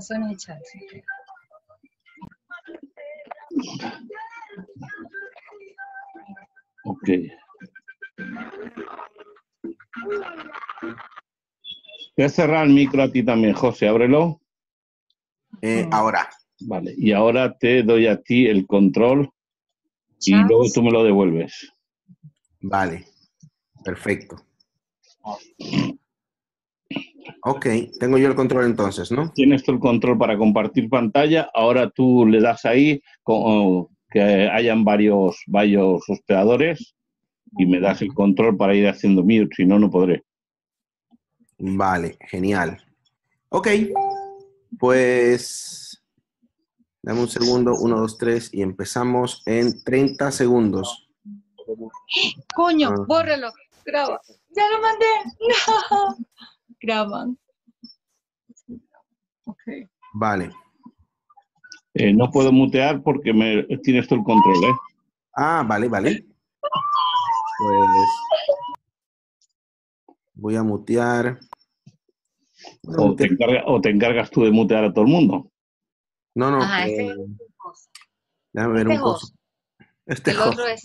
son hechas. Ok. Voy a cerrar el micro a ti también, José, ábrelo. Eh, mm. ahora. Vale, y ahora te doy a ti el control y luego tú me lo devuelves. Vale, perfecto. Ah. Ok, tengo yo el control entonces, ¿no? Tienes tú el control para compartir pantalla. Ahora tú le das ahí oh, que hayan varios, varios hospedadores y me das el control para ir haciendo mute, si no, no podré. Vale, genial. Ok, pues dame un segundo, uno, dos, tres, y empezamos en 30 segundos. Coño, ah. ¡Bórrelo! graba. Ya lo mandé. No graban. Okay. Vale. Eh, no puedo mutear porque me, tienes todo el control, ¿eh? Ah, vale, vale. Pues voy a mutear. o, Te encargas tú de mutear a todo el mundo. No, no. este Déjame ver este un Este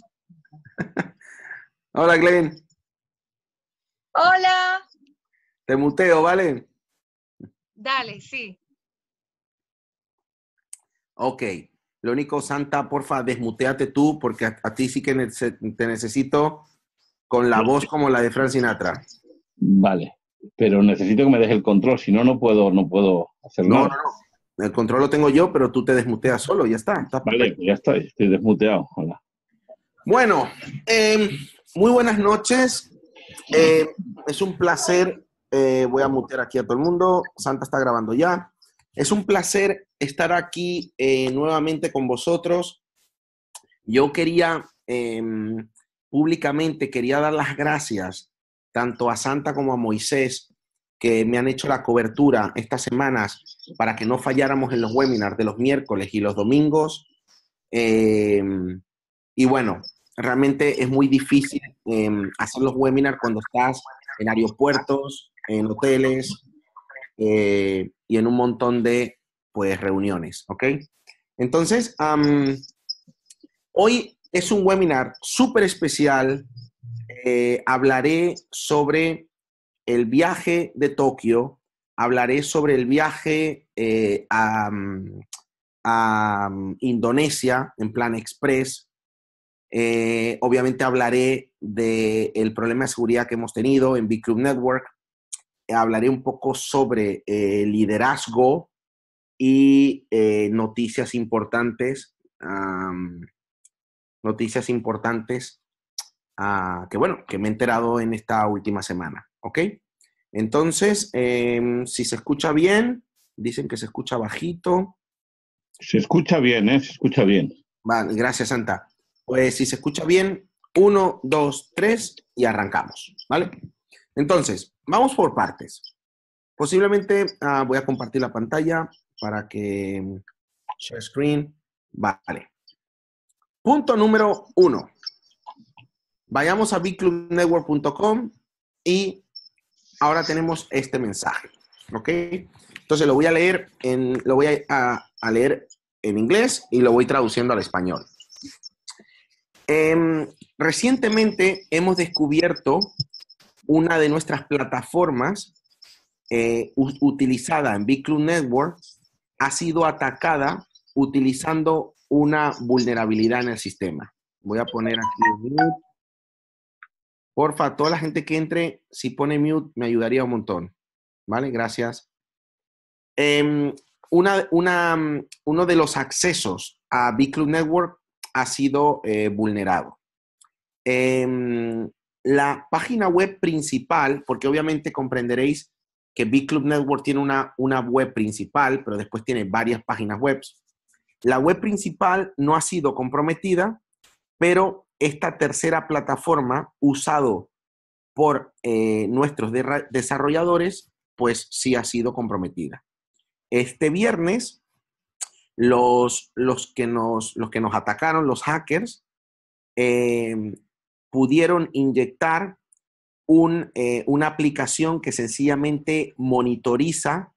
Hola, Glenn. Hola. Te muteo, ¿vale? Dale, sí. Ok. Lo único, Santa, porfa, desmuteate tú, porque a, ti sí que te necesito con la voz como la de Frank Sinatra. Vale, pero necesito que me deje el control, si no, no puedo, no puedo hacerlo. No, no, no. El control lo tengo yo, pero tú te desmuteas solo, ya está. vale, pues ya está, estoy desmuteado. Hola. Bueno, em, muy buenas noches. Eh, es un placer eh, voy a mutear aquí a todo el mundo. Santa está grabando ya. Es un placer estar aquí eh, nuevamente con vosotros. Yo quería, em, públicamente, quería dar las gracias tanto a Santa como a Moisés, que me han hecho la cobertura estas semanas para que no falláramos en los webinars de los miércoles y los domingos. Em, y bueno, realmente es muy difícil em, hacer los webinars cuando estás en aeropuertos, en hoteles eh, y en un montón de pues, reuniones, ¿ok? Entonces, hoy es un webinar súper especial. Eh, hablaré sobre el viaje de Tokio, hablaré sobre el viaje eh, a, Indonesia en plan express. obviamente hablaré del problema de seguridad que hemos tenido en Big Club Network hablaré un poco sobre eh, liderazgo y eh, noticias importantes. noticias importantes ah, que, bueno, que me he enterado en esta última semana, ¿ok? Entonces, em, si se escucha bien, dicen que se escucha bajito. Se escucha bien, ¿eh? Se escucha bien. Vale, gracias, Santa. Pues si se escucha bien, uno, dos, tres y arrancamos, ¿vale? Entonces, vamos por partes. Posiblemente ah, voy a compartir la pantalla para que mm, share screen. Vale. Punto número uno. Vayamos a bigclubnetwork.com y ahora tenemos este mensaje. ¿Ok? Entonces lo voy a leer en, lo voy a, leer en inglés y lo voy traduciendo al español. Em, recientemente hemos descubierto una de nuestras plataformas eh, utilizada en Big Club Network ha sido atacada utilizando una vulnerabilidad en el sistema. Voy a poner aquí mute. Porfa, toda la gente que entre, si pone mute, me ayudaría un montón. ¿Vale? Gracias. Em, uno de los accesos a Big Club Network ha sido eh, vulnerado. Em, la página web principal, porque obviamente comprenderéis que Big Club Network tiene una, una web principal, pero después tiene varias páginas web. La web principal no ha sido comprometida, pero esta tercera plataforma usado por eh, nuestros desarrolladores, pues sí ha sido comprometida. Este viernes, los, los, que, nos, los que nos atacaron, los hackers, eh, pudieron inyectar eh, una aplicación que sencillamente monitoriza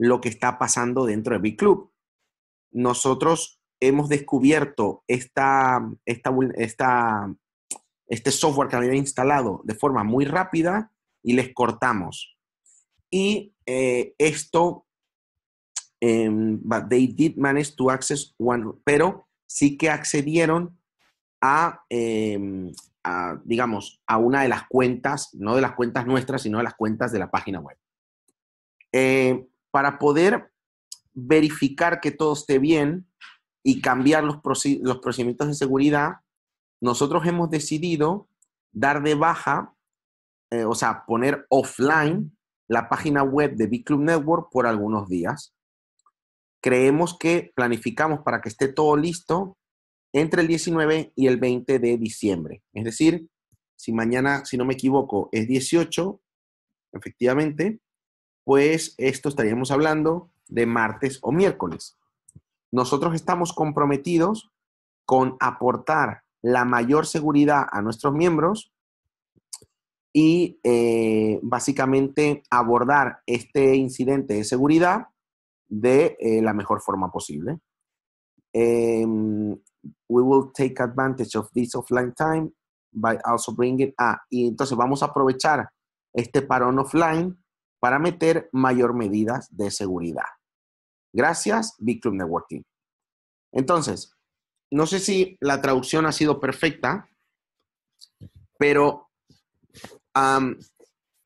lo que está pasando dentro de Club. Nosotros hemos descubierto esta, esta, este software que había instalado de forma muy rápida y les cortamos. Y eh, esto, em, they did manage to access one, pero sí que accedieron a, em, digamos, a una de las cuentas, no de las cuentas nuestras, sino de las cuentas de la página web. Eh, para poder verificar que todo esté bien y cambiar los, procedimientos de seguridad, nosotros hemos decidido dar de baja, eh, o sea, poner offline la página web de Big Club Network por algunos días. Creemos que planificamos para que esté todo listo entre el 19 y el 20 de diciembre. Es decir, si mañana, si no me equivoco, es 18, efectivamente, pues esto estaríamos hablando de martes o miércoles. Nosotros estamos comprometidos con aportar la mayor seguridad a nuestros miembros y eh, básicamente abordar este incidente de seguridad de eh, la mejor forma posible. Em, we will take advantage of this offline time by also bringing a, ah, y entonces vamos a aprovechar este parón offline para meter mayor medidas de seguridad. Gracias, Big Club Networking. Entonces, no sé si la traducción ha sido perfecta, pero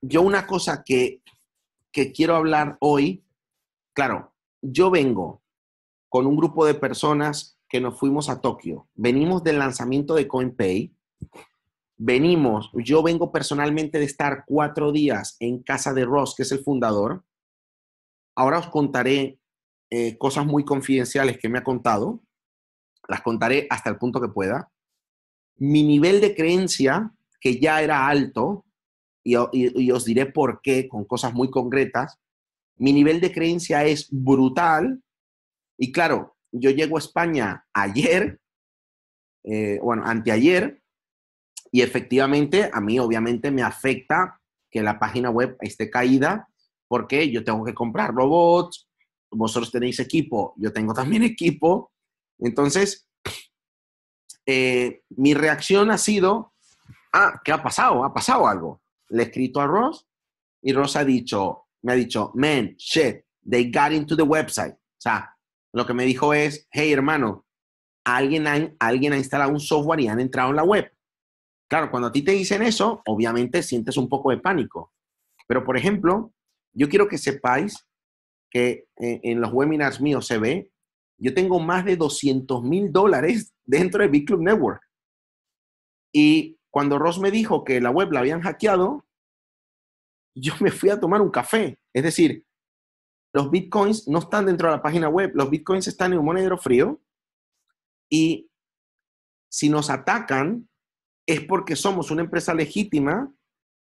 yo una cosa que, que quiero hablar hoy, claro, yo vengo con un grupo de personas que nos fuimos a Tokio, venimos del lanzamiento de CoinPay, venimos, yo vengo personalmente de estar cuatro días en casa de Ross, que es el fundador. Ahora os contaré eh, cosas muy confidenciales que me ha contado, las contaré hasta el punto que pueda. Mi nivel de creencia, que ya era alto, y os diré por qué con cosas muy concretas, mi nivel de creencia es brutal. Y claro, yo llego a España ayer, eh, bueno, anteayer, y efectivamente a mí obviamente me afecta que la página web esté caída porque yo tengo que comprar robots, vosotros tenéis equipo, yo tengo también equipo. Entonces, eh, mi reacción ha sido, ah, ¿qué ha pasado? Ha pasado algo. Le he escrito a Ross y Ross ha dicho, me ha dicho, man, shit, they got into the website. O sea, lo que me dijo es, hey hermano, alguien ha, instalado un software y han entrado en la web. Claro, cuando a ti te dicen eso, obviamente sientes un poco de pánico. Pero, por ejemplo, yo quiero que sepáis que eh, en, los webinars míos se ve, yo tengo más de 200 mil dólares dentro de Big Club Network. Y cuando Ross me dijo que la web la habían hackeado, yo me fui a tomar un café. Es decir, los bitcoins no están dentro de la página web, los bitcoins están en un monedero frío y si nos atacan es porque somos una empresa legítima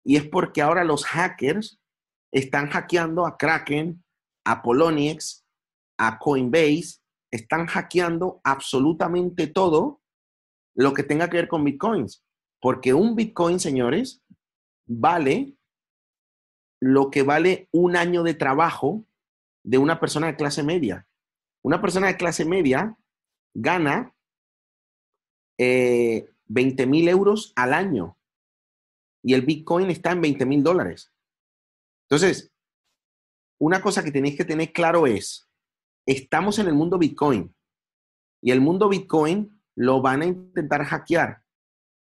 y es porque ahora los hackers están hackeando a Kraken, a Poloniex, a Coinbase, están hackeando absolutamente todo lo que tenga que ver con bitcoins, porque un bitcoin, señores, vale lo que vale un año de trabajo de una persona de clase media. Una persona de clase media gana eh, 20 mil euros al año y el Bitcoin está en 20 mil dólares. Entonces, una cosa que tenéis que tener claro es, estamos en el mundo Bitcoin y el mundo Bitcoin lo van a intentar hackear.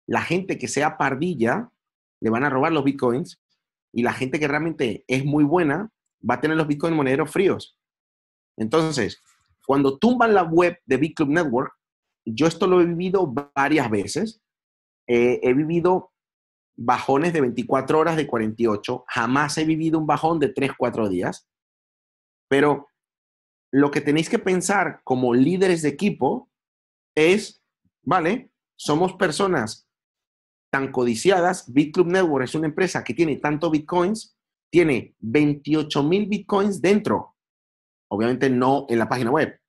La gente que sea pardilla le van a robar los Bitcoins y la gente que realmente es muy buena va a tener los bitcoins monederos fríos. Entonces, cuando tumban la web de Bitclub Network, yo esto lo he vivido varias veces. Eh, he vivido bajones de 24 horas de 48. Jamás he vivido un bajón de 3, 4 días. Pero lo que tenéis que pensar como líderes de equipo es, vale, somos personas tan codiciadas. BitClub Network es una empresa que tiene tanto bitcoins tiene 28 mil bitcoins dentro. Obviamente no en la página web.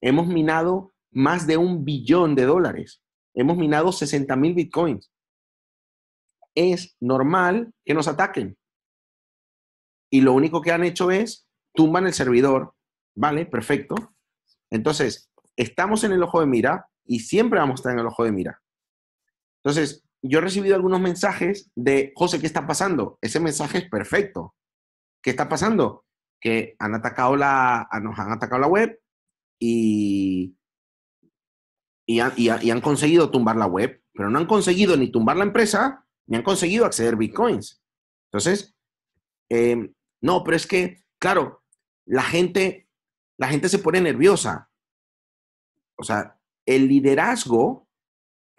Hemos minado más de un billón de dólares. Hemos minado 60 mil bitcoins. Es normal que nos ataquen. Y lo único que han hecho es tumban el servidor. Vale, perfecto. Entonces, estamos en el ojo de mira y siempre vamos a estar en el ojo de mira. Entonces, yo he recibido algunos mensajes de, José, ¿qué está pasando? Ese mensaje es perfecto. ¿Qué está pasando? Que han atacado la, nos han atacado la web y, y, han, conseguido tumbar la web, pero no han conseguido ni tumbar la empresa, ni han conseguido acceder a bitcoins. Entonces, em, no, pero es que, claro, la gente, la gente se pone nerviosa. O sea, el liderazgo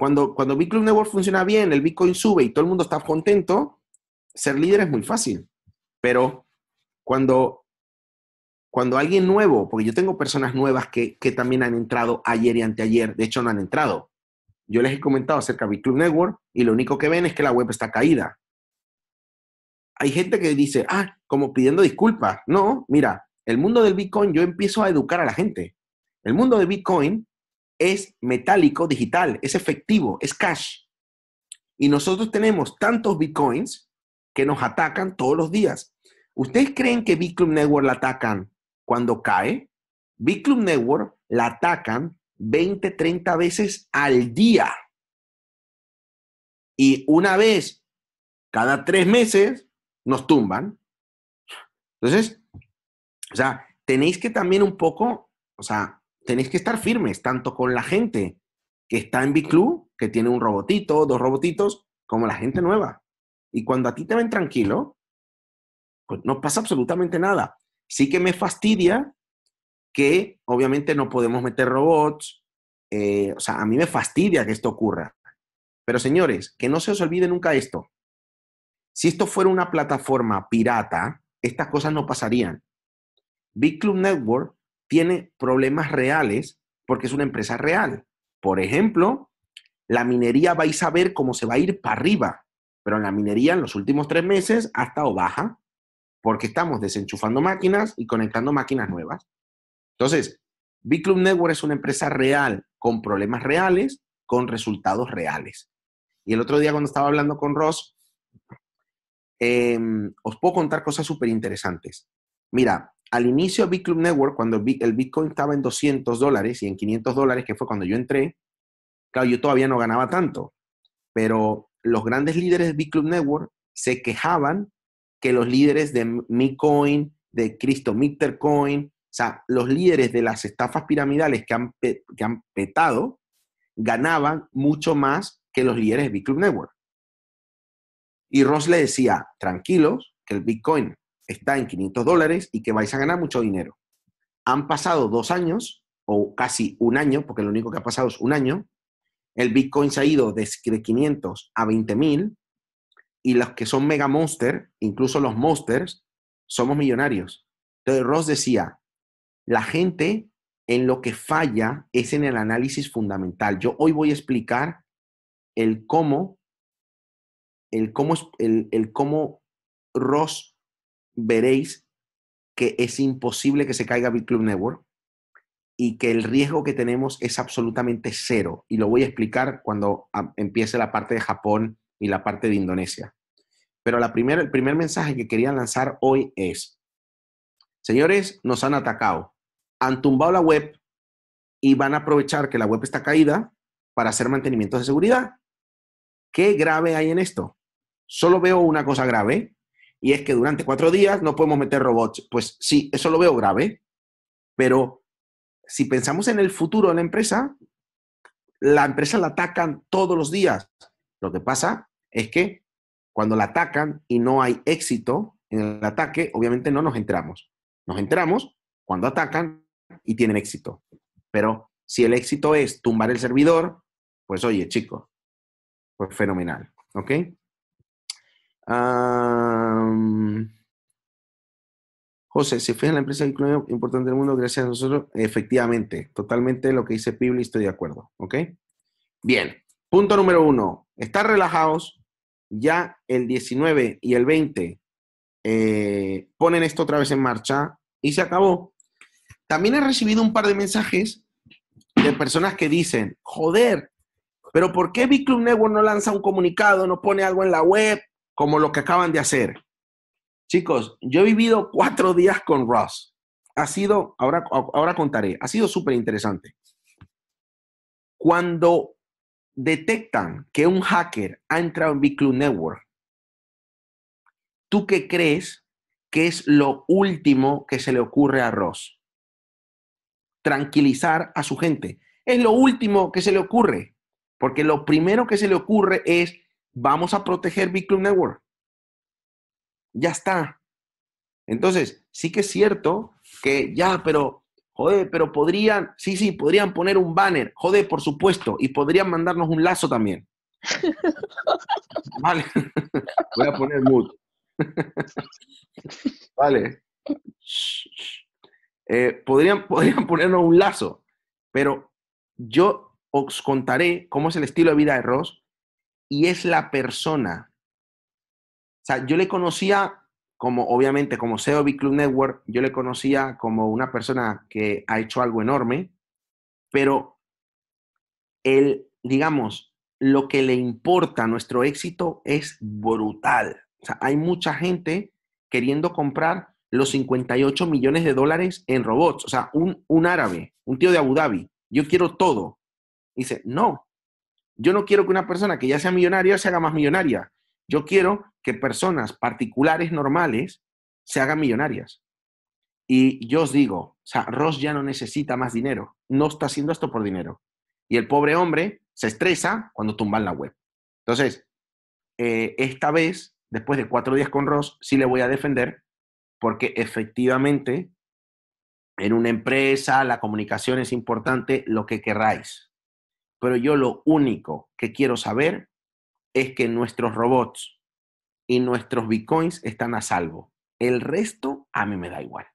cuando, cuando Bitcoin Network funciona bien, el Bitcoin sube y todo el mundo está contento, ser líder es muy fácil. Pero cuando, cuando alguien nuevo, porque yo tengo personas nuevas que, que también han entrado ayer y anteayer, de hecho no han entrado. Yo les he comentado acerca de Bitcoin Network y lo único que ven es que la web está caída. Hay gente que dice, ah, como pidiendo disculpas. No, mira, el mundo del Bitcoin yo empiezo a educar a la gente. El mundo de Bitcoin es metálico digital, es efectivo, es cash. Y nosotros tenemos tantos bitcoins que nos atacan todos los días. ¿Ustedes creen que Bitcoin Network la atacan cuando cae? Bitcoin Network la atacan 20, 30 veces al día. Y una vez cada tres meses nos tumban. Entonces, o sea, tenéis que también un poco, o sea, tenéis que estar firmes, tanto con la gente que está en Big Club, que tiene un robotito, dos robotitos, como la gente nueva. Y cuando a ti te ven tranquilo, pues no pasa absolutamente nada. Sí que me fastidia que obviamente no podemos meter robots, eh, o sea, a mí me fastidia que esto ocurra. Pero señores, que no se os olvide nunca esto. Si esto fuera una plataforma pirata, estas cosas no pasarían. Big Club Network tiene problemas reales porque es una empresa real. Por ejemplo, la minería vais a ver cómo se va a ir para arriba, pero en la minería en los últimos tres meses ha estado baja porque estamos desenchufando máquinas y conectando máquinas nuevas. Entonces, Club Network es una empresa real, con problemas reales, con resultados reales. Y el otro día cuando estaba hablando con Ross, em, os puedo contar cosas súper interesantes. Mira, al inicio de Bitclub Network, cuando el Bitcoin estaba en 200 dólares y en 500 dólares, que fue cuando yo entré, claro, yo todavía no ganaba tanto, pero los grandes líderes de Bitclub Network se quejaban que los líderes de MiCoin, de Cristo Coin, o sea, los líderes de las estafas piramidales que han, que han petado, ganaban mucho más que los líderes de Bitclub Network. Y Ross le decía, tranquilos, que el Bitcoin está en 500 dólares y que vais a ganar mucho dinero. Han pasado dos años, o casi un año, porque lo único que ha pasado es un año, el Bitcoin se ha ido de 500 a 20.000 y los que son mega monster, incluso los monsters, somos millonarios. Entonces Ross decía, la gente en lo que falla es en el análisis fundamental. Yo hoy voy a explicar el cómo, el cómo, el cómo Ross veréis que es imposible que se caiga Bitclub Network y que el riesgo que tenemos es absolutamente cero. Y lo voy a explicar cuando empiece la parte de Japón y la parte de Indonesia. Pero la el primer mensaje que quería lanzar hoy es, señores, nos han atacado, han tumbado la web y van a aprovechar que la web está caída para hacer mantenimientos de seguridad. ¿Qué grave hay en esto? Solo veo una cosa grave y es que durante cuatro días no podemos meter robots. Pues sí, eso lo veo grave, pero si pensamos en el futuro de la empresa, la empresa la atacan todos los días. Lo que pasa es que cuando la atacan y no hay éxito en el ataque, obviamente no nos entramos. Nos entramos cuando atacan y tienen éxito. Pero si el éxito es tumbar el servidor, pues oye, chicos, pues fenomenal. ¿Ok? José, si fija la empresa importante del mundo gracias a nosotros. Efectivamente, totalmente lo que dice Pibli, estoy de acuerdo. ¿Ok? Bien, punto número uno. Estar relajados. Ya el 19 y el 20 eh, ponen esto otra vez en marcha y se acabó. También he recibido un par de mensajes de personas que dicen, joder, pero ¿por qué Big Club Network no lanza un comunicado, no pone algo en la web? como lo que acaban de hacer. Chicos, yo he vivido cuatro días con Ross. Ha sido, ahora, ahora contaré, ha sido súper interesante. Cuando detectan que un hacker ha entrado en Club Network, ¿tú qué crees que es lo último que se le ocurre a Ross? Tranquilizar a su gente. Es lo último que se le ocurre, porque lo primero que se le ocurre es vamos a proteger Big Club Network. Ya está. Entonces, sí que es cierto que ya, pero, joder, pero podrían, sí, sí, podrían poner un banner, joder, por supuesto, y podrían mandarnos un lazo también. vale, voy a poner mood. vale. Eh, podrían, podrían ponernos un lazo, pero yo os contaré cómo es el estilo de vida de Ross y es la persona. O sea, yo le conocía como, obviamente, como CEO Big Club Network, yo le conocía como una persona que ha hecho algo enorme, pero él digamos, lo que le importa nuestro éxito es brutal. O sea, hay mucha gente queriendo comprar los 58 millones de dólares en robots. O sea, un, un árabe, un tío de Abu Dhabi, yo quiero todo. Dice, no, yo no quiero que una persona que ya sea millonaria se haga más millonaria. Yo quiero que personas particulares normales se hagan millonarias. Y yo os digo, o sea, Ross ya no necesita más dinero. No está haciendo esto por dinero. Y el pobre hombre se estresa cuando tumban la web. Entonces, eh, esta vez, después de cuatro días con Ross, sí le voy a defender porque efectivamente en una empresa la comunicación es importante, lo que querráis pero yo lo único que quiero saber es que nuestros robots y nuestros bitcoins están a salvo. El resto a mí me da igual.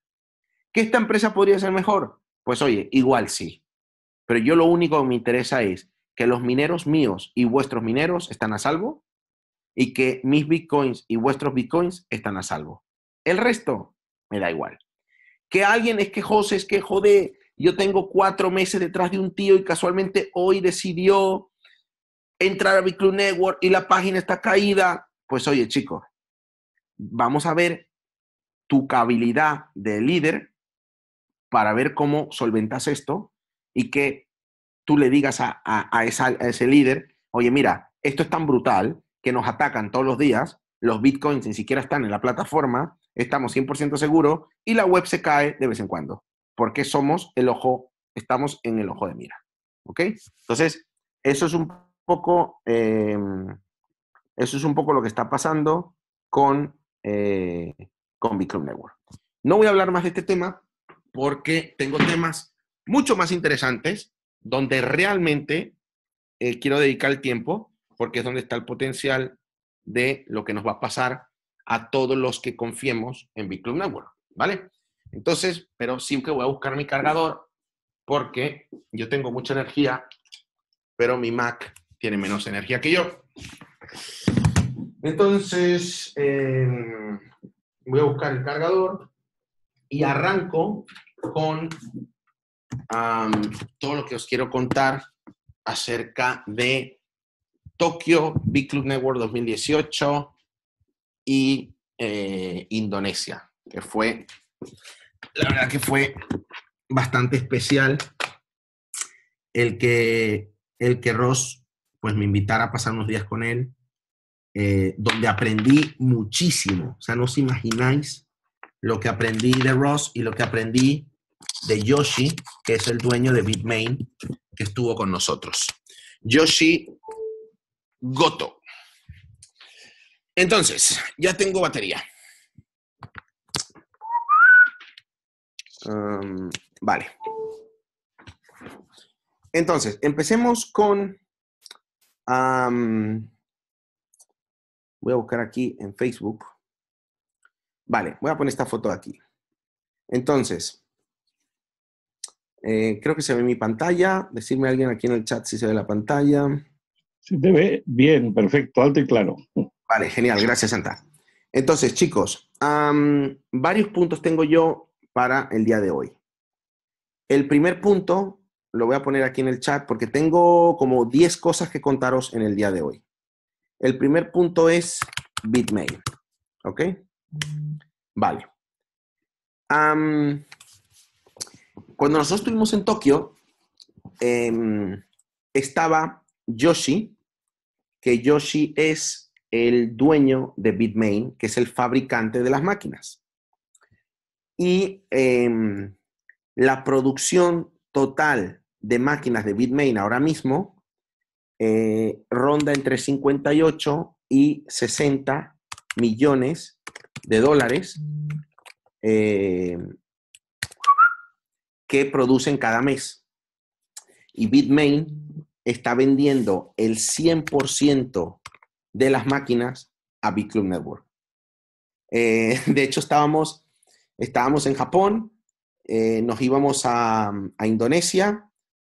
¿Que esta empresa podría ser mejor? Pues oye, igual sí. Pero yo lo único que me interesa es que los mineros míos y vuestros mineros están a salvo y que mis bitcoins y vuestros bitcoins están a salvo. El resto me da igual. Que alguien es quejoso, es que jode... Yo tengo cuatro meses detrás de un tío y casualmente hoy decidió entrar a Bitclub Network y la página está caída. Pues oye, chicos, vamos a ver tu cabilidad de líder para ver cómo solventas esto y que tú le digas a, a ese líder, oye, mira, esto es tan brutal que nos atacan todos los días, los bitcoins ni siquiera están en la plataforma, estamos 100% seguros y la web se cae de vez en cuando porque somos el ojo, estamos en el ojo de mira. ¿Ok? Entonces, eso es un poco, em, eso es un poco lo que está pasando con, eh, con Big Network. No voy a hablar más de este tema porque tengo temas mucho más interesantes donde realmente eh, quiero dedicar el tiempo porque es donde está el potencial de lo que nos va a pasar a todos los que confiemos en Big Network. ¿Vale? Entonces, pero sí que voy a buscar mi cargador porque yo tengo mucha energía, pero mi Mac tiene menos energía que yo. Entonces, em, voy a buscar el cargador y arranco con todo lo que os quiero contar acerca de Tokio, Big Club Network 2018 y eh, Indonesia, que fue la verdad que fue bastante especial el que, el que Ross pues me invitara a pasar unos días con él, eh, donde aprendí muchísimo. O sea, no os imagináis lo que aprendí de Ross y lo que aprendí de Yoshi, que es el dueño de BitMain, que estuvo con nosotros. Yoshi Goto. Entonces, ya tengo batería. Em, vale. Entonces, empecemos con... voy a buscar aquí en Facebook. Vale, voy a poner esta foto aquí. Entonces, eh, creo que se ve mi pantalla. Decirme alguien aquí en el chat si se ve la pantalla. Se te ve bien, perfecto, alto y claro. Vale, genial, gracias Santa. Entonces, chicos, varios puntos tengo yo para el día de hoy. El primer punto lo voy a poner aquí en el chat porque tengo como 10 cosas que contaros en el día de hoy. El primer punto es Bitmain. ¿Ok? Vale. cuando nosotros estuvimos en Tokio, em, estaba Yoshi, que Yoshi es el dueño de Bitmain, que es el fabricante de las máquinas y em, la producción total de máquinas de Bitmain ahora mismo eh, ronda entre 58 y 60 millones de dólares mm. eh, que producen cada mes. Y Bitmain está vendiendo el 100% de las máquinas a Bitclub Network. Eh, de hecho, estábamos Estábamos en Japón, eh, nos íbamos a, Indonesia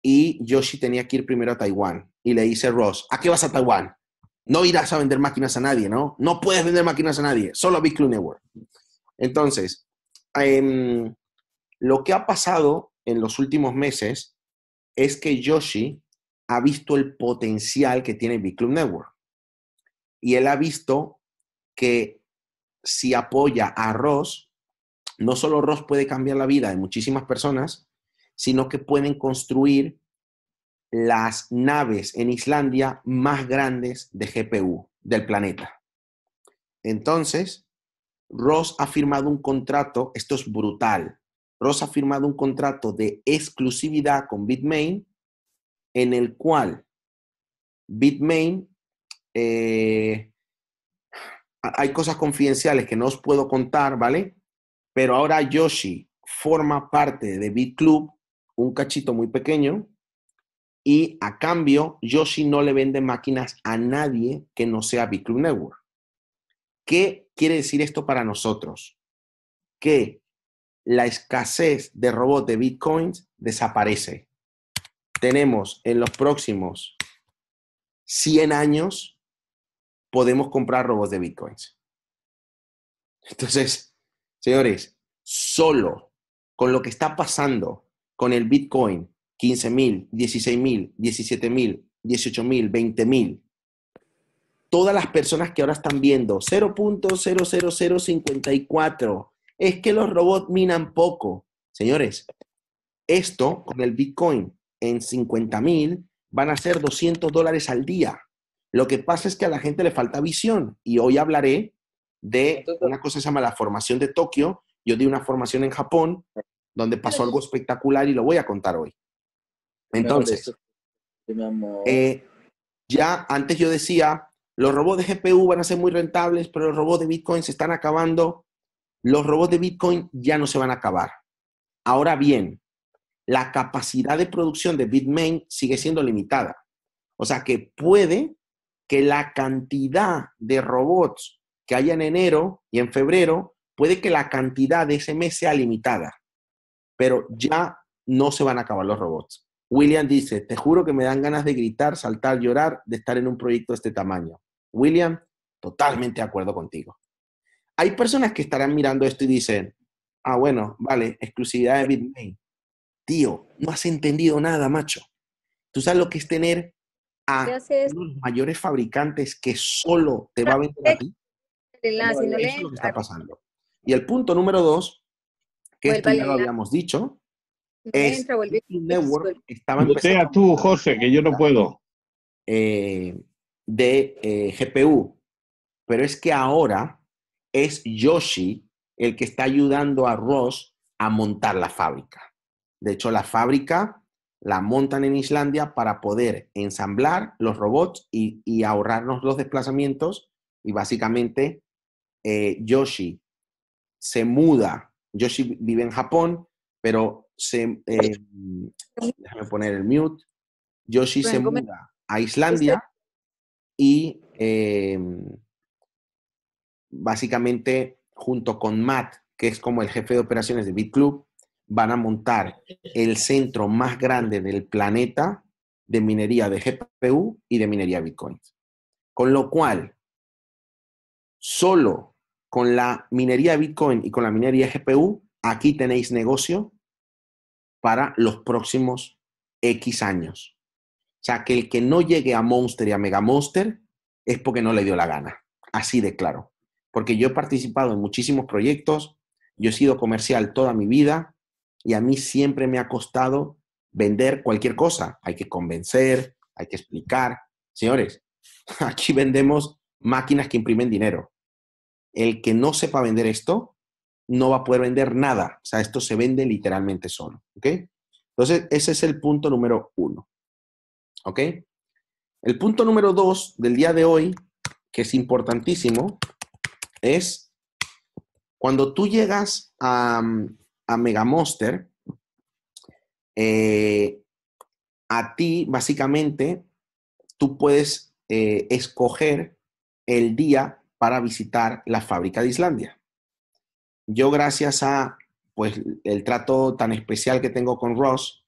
y Yoshi tenía que ir primero a Taiwán. Y le dice Ross, ¿a qué vas a Taiwán? No irás a vender máquinas a nadie, ¿no? No puedes vender máquinas a nadie, solo a Big Club Network. Entonces, em, lo que ha pasado en los últimos meses es que Yoshi ha visto el potencial que tiene Big Club Network. Y él ha visto que si apoya a Ross, no solo Ross puede cambiar la vida de muchísimas personas, sino que pueden construir las naves en Islandia más grandes de GPU del planeta. Entonces, Ross ha firmado un contrato, esto es brutal, Ross ha firmado un contrato de exclusividad con Bitmain en el cual Bitmain, eh, hay cosas confidenciales que no os puedo contar, ¿vale? Pero ahora Yoshi forma parte de BitClub, Club, un cachito muy pequeño, y a cambio Yoshi no le vende máquinas a nadie que no sea BitClub Club Network. ¿Qué quiere decir esto para nosotros? Que la escasez de robots de bitcoins desaparece. Tenemos en los próximos 100 años, podemos comprar robots de bitcoins. Entonces, Señores, solo con lo que está pasando con el Bitcoin, 15.000, 16.000, 17.000, 18.000, 20.000, todas las personas que ahora están viendo, 0.00054, es que los robots minan poco. Señores, esto con el Bitcoin en 50.000 van a ser 200 dólares al día. Lo que pasa es que a la gente le falta visión y hoy hablaré de una cosa se llama la formación de Tokio. Yo di una formación en Japón donde pasó algo espectacular y lo voy a contar hoy. Entonces, eh, ya antes yo decía, los robots de GPU van a ser muy rentables, pero los robots de Bitcoin se están acabando. Los robots de Bitcoin ya no se van a acabar. Ahora bien, la capacidad de producción de Bitmain sigue siendo limitada. O sea que puede que la cantidad de robots que haya en enero y en febrero, puede que la cantidad de ese mes sea limitada, pero ya no se van a acabar los robots. William dice, te juro que me dan ganas de gritar, saltar, llorar, de estar en un proyecto de este tamaño. William, totalmente de acuerdo contigo. Hay personas que estarán mirando esto y dicen, ah, bueno, vale, exclusividad de Bitmain. Tío, no has entendido nada, macho. Tú sabes lo que es tener a los mayores fabricantes que solo te va a vender a ti está pasando. Y el punto número dos, que ya lo habíamos dicho, no es entra, que Network estaba tú, José, que yo no puedo. Eh, de eh, GPU. Pero es que ahora es Yoshi el que está ayudando a Ross a montar la fábrica. De hecho, la fábrica la montan en Islandia para poder ensamblar los robots y, y ahorrarnos los desplazamientos y básicamente eh, Yoshi se muda, Yoshi vive en Japón, pero se... Eh, déjame poner el mute. Yoshi se muda a Islandia y em, básicamente junto con Matt, que es como el jefe de operaciones de BitClub, van a montar el centro más grande del planeta de minería de GPU y de minería Bitcoin. Con lo cual, solo con la minería de Bitcoin y con la minería de GPU, aquí tenéis negocio para los próximos X años. O sea, que el que no llegue a Monster y a Mega Monster es porque no le dio la gana. Así de claro. Porque yo he participado en muchísimos proyectos, yo he sido comercial toda mi vida y a mí siempre me ha costado vender cualquier cosa. Hay que convencer, hay que explicar. Señores, aquí vendemos máquinas que imprimen dinero el que no sepa vender esto no va a poder vender nada. O sea, esto se vende literalmente solo. ¿Ok? Entonces, ese es el punto número uno. ¿Ok? El punto número dos del día de hoy, que es importantísimo, es cuando tú llegas a, a Megamonster, eh, a ti, básicamente, tú puedes eh, escoger el día para visitar la fábrica de Islandia. Yo gracias a pues, el trato tan especial que tengo con Ross,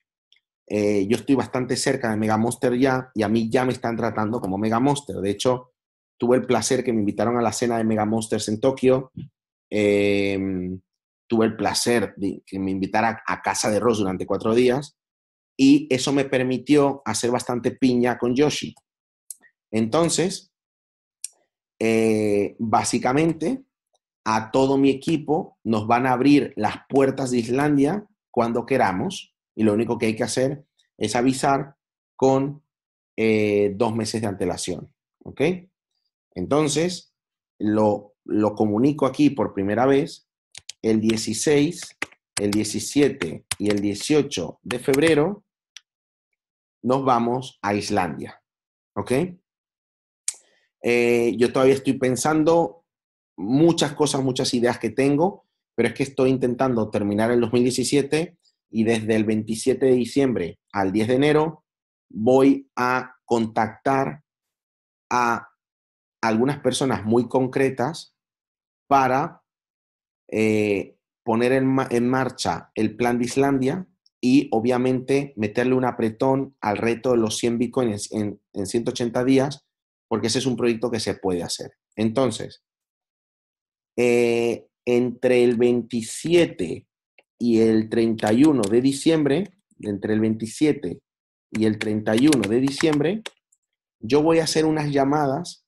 eh, yo estoy bastante cerca de Mega Monster ya y a mí ya me están tratando como Mega Monster. De hecho, tuve el placer que me invitaron a la cena de Mega Monsters en Tokio. Em, tuve el placer de que me invitaran a casa de Ross durante cuatro días y eso me permitió hacer bastante piña con Yoshi. Entonces, eh, básicamente a todo mi equipo nos van a abrir las puertas de Islandia cuando queramos y lo único que hay que hacer es avisar con eh, dos meses de antelación. ¿Ok? Entonces, lo, lo comunico aquí por primera vez el 16, el 17 y el 18 de febrero nos vamos a Islandia. ¿Ok? Eh, yo todavía estoy pensando muchas cosas, muchas ideas que tengo, pero es que estoy intentando terminar el 2017 y desde el 27 de diciembre al 10 de enero voy a contactar a algunas personas muy concretas para eh, poner en, marcha el plan de Islandia y obviamente meterle un apretón al reto de los 100 bitcoins en, en 180 días porque ese es un proyecto que se puede hacer. Entonces, eh, entre el 27 y el 31 de diciembre, entre el 27 y el 31 de diciembre, yo voy a hacer unas llamadas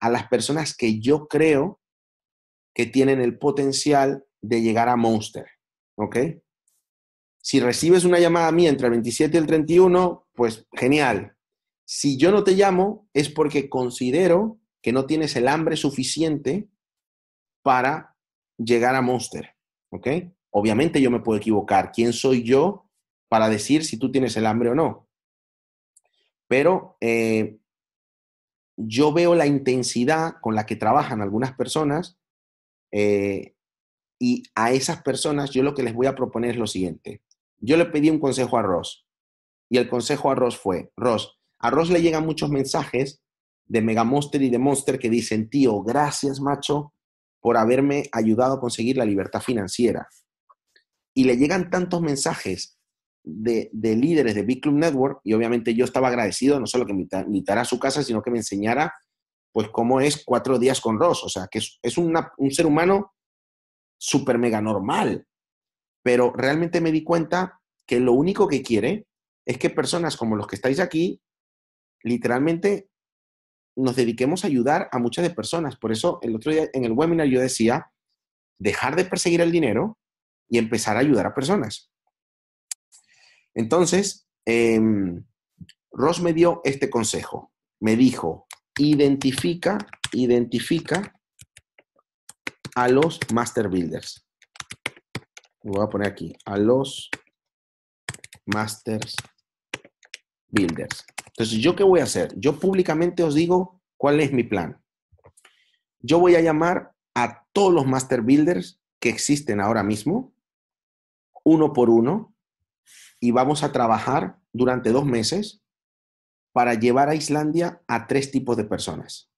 a las personas que yo creo que tienen el potencial de llegar a Monster. ¿Ok? Si recibes una llamada mía entre el 27 y el 31, pues genial. Si yo no te llamo es porque considero que no tienes el hambre suficiente para llegar a Monster, ¿ok? Obviamente yo me puedo equivocar. ¿Quién soy yo para decir si tú tienes el hambre o no? Pero eh, yo veo la intensidad con la que trabajan algunas personas eh, y a esas personas yo lo que les voy a proponer es lo siguiente. Yo le pedí un consejo a Ross y el consejo a Ross fue, Ross, a Ross le llegan muchos mensajes de mega monster y de Monster que dicen, tío, gracias, macho, por haberme ayudado a conseguir la libertad financiera. Y le llegan tantos mensajes de, de, líderes de Big Club Network y obviamente yo estaba agradecido, no solo que me invitara a su casa, sino que me enseñara pues cómo es cuatro días con Ross. O sea, que es, un ser humano súper mega normal. Pero realmente me di cuenta que lo único que quiere es que personas como los que estáis aquí literalmente nos dediquemos a ayudar a muchas de personas. Por eso el otro día en el webinar yo decía, dejar de perseguir el dinero y empezar a ayudar a personas. Entonces, em, Ross me dio este consejo. Me dijo, identifica, identifica a los master builders. Lo voy a poner aquí, a los masters builders. Entonces, ¿yo qué voy a hacer? Yo públicamente os digo cuál es mi plan. Yo voy a llamar a todos los master builders que existen ahora mismo, uno por uno, y vamos a trabajar durante dos meses para llevar a Islandia a tres tipos de personas.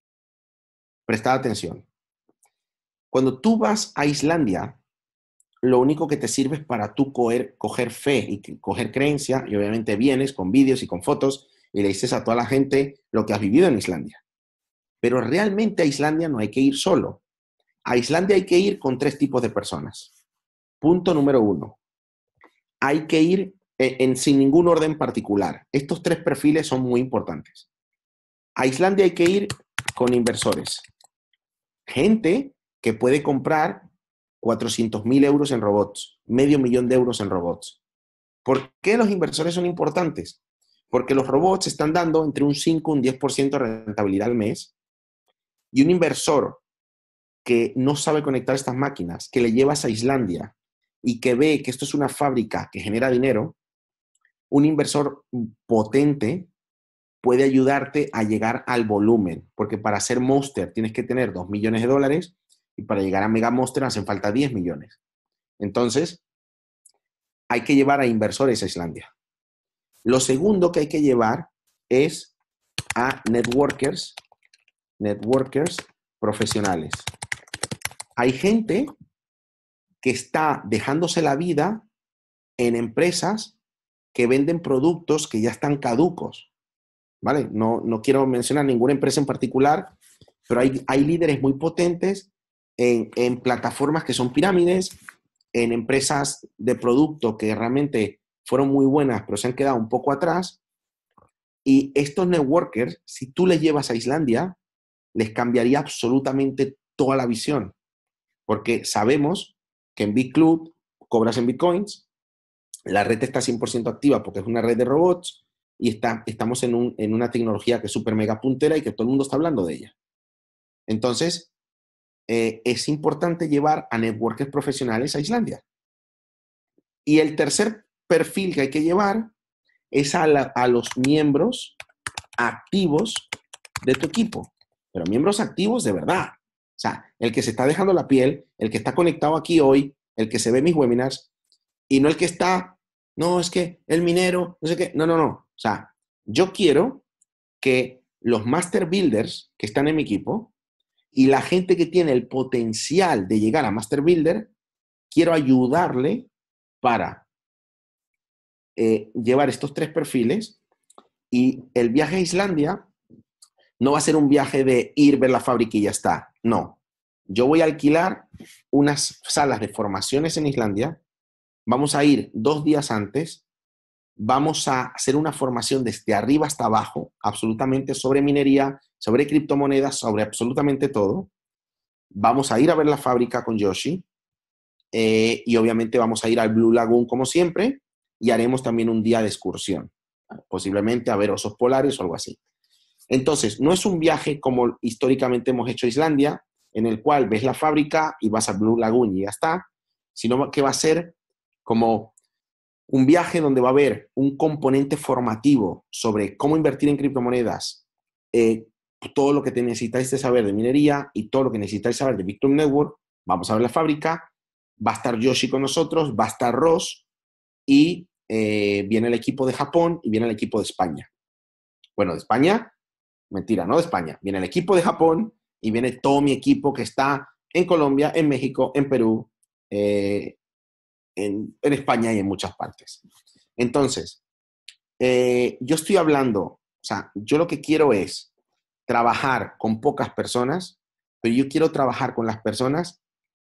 Prestad atención. Cuando tú vas a Islandia, lo único que te sirve es para tú coger, fe y coger creencia, y obviamente vienes con vídeos y con fotos y le dices a toda la gente lo que has vivido en Islandia. Pero realmente a Islandia no hay que ir solo. A Islandia hay que ir con tres tipos de personas. Punto número uno. Hay que ir eh, en, sin ningún orden particular. Estos tres perfiles son muy importantes. A Islandia hay que ir con inversores. Gente que puede comprar 400.000 mil euros en robots, medio millón de euros en robots. ¿Por qué los inversores son importantes? Porque los robots están dando entre un 5 y un 10% de rentabilidad al mes. Y un inversor que no sabe conectar estas máquinas, que le llevas a Islandia y que ve que esto es una fábrica que genera dinero, un inversor potente puede ayudarte a llegar al volumen, porque para ser monster tienes que tener 2 millones de dólares y para llegar a Mega hacen falta 10 millones. Entonces, hay que llevar a inversores a Islandia. Lo segundo que hay que llevar es a networkers, networkers profesionales. Hay gente que está dejándose la vida en empresas que venden productos que ya están caducos. ¿Vale? No, no quiero mencionar ninguna empresa en particular, pero hay, hay líderes muy potentes en, plataformas que son pirámides, en empresas de producto que realmente fueron muy buenas, pero se han quedado un poco atrás. Y estos networkers, si tú les llevas a Islandia, les cambiaría absolutamente toda la visión. Porque sabemos que en BitClub cobras en bitcoins, la red está 100% activa porque es una red de robots y está, estamos en, un, en una tecnología que es súper mega puntera y que todo el mundo está hablando de ella. Entonces, eh, es importante llevar a networkers profesionales a Islandia. Y el tercer perfil que hay que llevar es a, a los miembros activos de tu equipo, pero miembros activos de verdad. O sea, el que se está dejando la piel, el que está conectado aquí hoy, el que se ve mis webinars, y no el que está, no, es que el minero, no sé qué, no, no, no. O sea, yo quiero que los master builders que están en mi equipo, y la gente que tiene el potencial de llegar a Master Builder, quiero ayudarle para eh, llevar estos tres perfiles y el viaje a Islandia no va a ser un viaje de ir, ver la fábrica y ya está. No. Yo voy a alquilar unas salas de formaciones en Islandia. Vamos a ir dos días antes vamos a hacer una formación desde arriba hasta abajo, absolutamente sobre minería, sobre criptomonedas, sobre absolutamente todo. Vamos a ir a ver la fábrica con Yoshi eh, y obviamente vamos a ir al Blue Lagoon como siempre y haremos también un día de excursión, posiblemente a ver osos polares o algo así. Entonces, no es un viaje como históricamente hemos hecho a Islandia, en el cual ves la fábrica y vas al Blue Lagoon y ya está, sino que va a ser como un viaje donde va a haber un componente formativo sobre cómo invertir en criptomonedas, eh, todo lo que necesitáis de saber de minería y todo lo que necesitáis saber de Bitcoin Network. Vamos a ver la fábrica, va a estar Yoshi con nosotros, va a estar Ross y eh, viene el equipo de Japón y viene el equipo de España. Bueno, de España, mentira, no de España, viene el equipo de Japón y viene todo mi equipo que está en Colombia, en México, en Perú, eh, en, España y en muchas partes. Entonces, eh, yo estoy hablando, o sea, yo lo que quiero es trabajar con pocas personas, pero yo quiero trabajar con las personas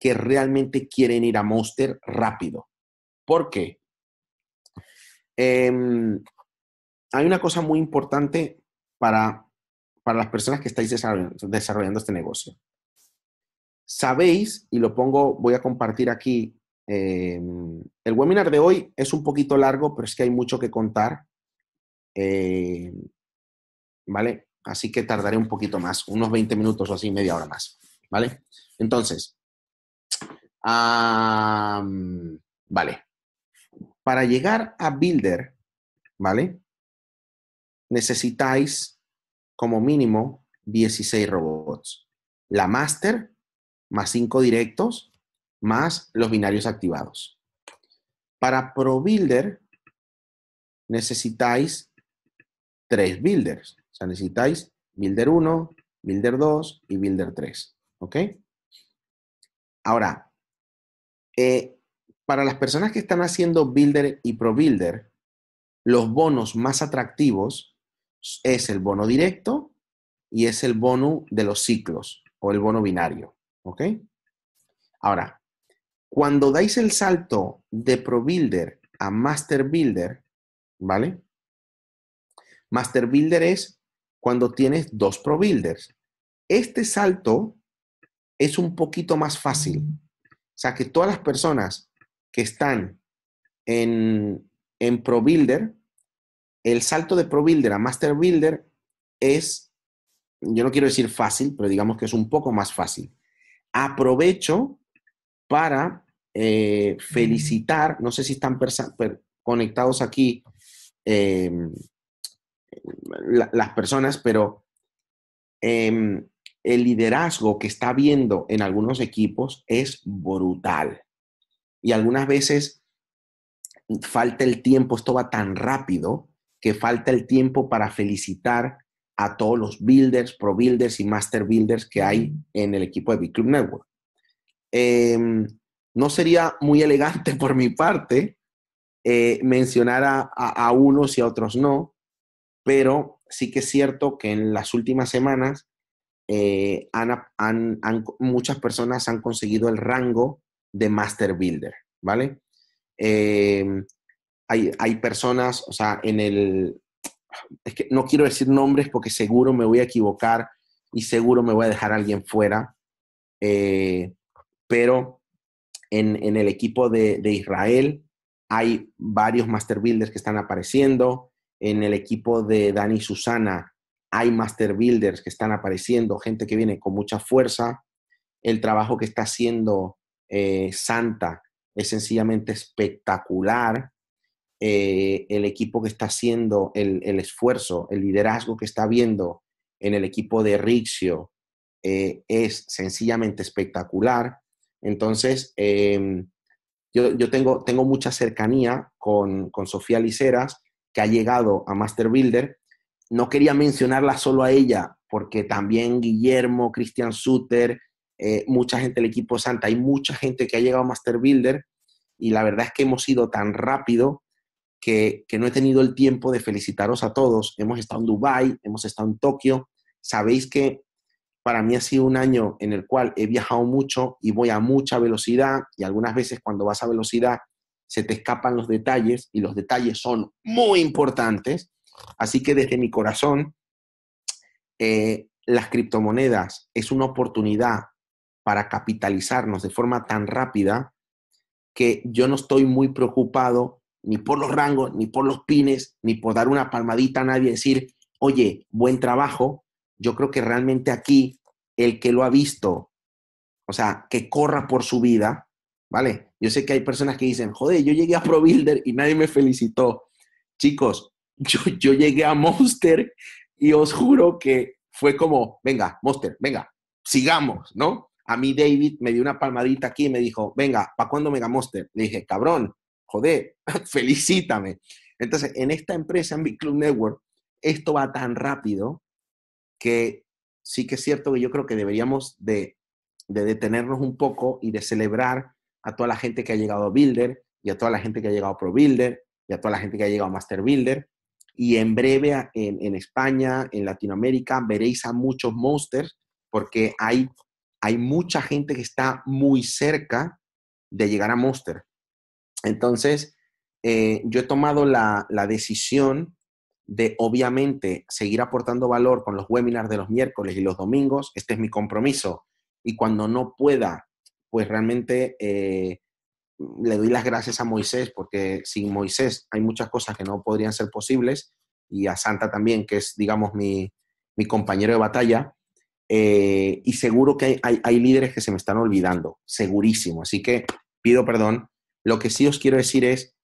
que realmente quieren ir a Monster rápido. ¿Por qué? Em, hay una cosa muy importante para, para las personas que estáis desarrollando, desarrollando este negocio. Sabéis, y lo pongo, voy a compartir aquí Em, el webinar de hoy es un poquito largo, pero es que hay mucho que contar. Em, ¿Vale? Así que tardaré un poquito más, unos 20 minutos o así, media hora más. ¿Vale? Entonces, vale. Para llegar a Builder, ¿vale? Necesitáis como mínimo 16 robots. La master más 5 directos más los binarios activados. Para ProBuilder necesitáis tres builders. O sea, necesitáis builder 1, builder 2 y builder 3. ¿Ok? Ahora, eh, para las personas que están haciendo builder y ProBuilder, los bonos más atractivos es el bono directo y es el bono de los ciclos o el bono binario. ¿Ok? Ahora, cuando dais el salto de ProBuilder a Master Builder, ¿vale? Master Builder es cuando tienes dos ProBuilders. Este salto es un poquito más fácil. O sea, que todas las personas que están en, en Pro el salto de ProBuilder a Master Builder es, yo no quiero decir fácil, pero digamos que es un poco más fácil. Aprovecho para eh, felicitar, no sé si están conectados aquí em, las personas, pero em, el liderazgo que está viendo en algunos equipos es brutal. Y algunas veces falta el tiempo, esto va tan rápido que falta el tiempo para felicitar a todos los builders, pro builders y master builders que hay en el equipo de Big Club Network. Em, no sería muy elegante por mi parte eh, mencionar a, unos y a otros no, pero sí que es cierto que en las últimas semanas eh, han, muchas personas han conseguido el rango de Master Builder, ¿vale? Em, hay, hay, personas, o sea, en el... Es que no quiero decir nombres porque seguro me voy a equivocar y seguro me voy a dejar a alguien fuera. Eh, pero en, el equipo de, Israel hay varios master builders que están apareciendo, en el equipo de Dani Susana hay master builders que están apareciendo, gente que viene con mucha fuerza, el trabajo que está haciendo eh, Santa es sencillamente espectacular. Eh, el equipo que está haciendo, el, esfuerzo, el liderazgo que está viendo en el equipo de Rixio eh, es sencillamente espectacular. Entonces, em, yo, tengo, tengo, mucha cercanía con, Sofía Liceras, que ha llegado a Master Builder. No quería mencionarla solo a ella, porque también Guillermo, Christian Suter, eh, mucha gente del equipo Santa, hay mucha gente que ha llegado a Master Builder y la verdad es que hemos ido tan rápido que, que no he tenido el tiempo de felicitaros a todos. Hemos estado en Dubai, hemos estado en Tokio. Sabéis que para mí ha sido un año en el cual he viajado mucho y voy a mucha velocidad y algunas veces cuando vas a velocidad se te escapan los detalles y los detalles son muy importantes. Así que desde mi corazón, eh, las criptomonedas es una oportunidad para capitalizarnos de forma tan rápida que yo no estoy muy preocupado ni por los rangos, ni por los pines, ni por dar una palmadita a nadie y decir, oye, buen trabajo, yo creo que realmente aquí el que lo ha visto, o sea, que corra por su vida, ¿vale? Yo sé que hay personas que dicen, joder, yo llegué a ProBuilder y nadie me felicitó. Chicos, yo, yo llegué a Monster y os juro que fue como, venga, Monster, venga, sigamos, ¿no? A mí David me dio una palmadita aquí y me dijo, venga, ¿para cuándo Mega Monster? Le dije, cabrón, joder, felicítame. Entonces, en esta empresa, en Big Club Network, esto va tan rápido que sí que es cierto que yo creo que deberíamos de, de detenernos un poco y de celebrar a toda la gente que ha llegado a Builder y a toda la gente que ha llegado a Pro Builder y a toda la gente que ha llegado a Master Builder. Y en breve en, España, en Latinoamérica, veréis a muchos monsters porque hay, hay mucha gente que está muy cerca de llegar a monster. Entonces, eh, yo he tomado la, la decisión de obviamente seguir aportando valor con los webinars de los miércoles y los domingos. Este es mi compromiso. Y cuando no pueda, pues realmente eh, le doy las gracias a Moisés, porque sin Moisés hay muchas cosas que no podrían ser posibles, y a Santa también, que es, digamos, mi, compañero de batalla. Eh, y seguro que hay líderes que se me están olvidando, segurísimo. Así que pido perdón. Lo que sí os quiero decir es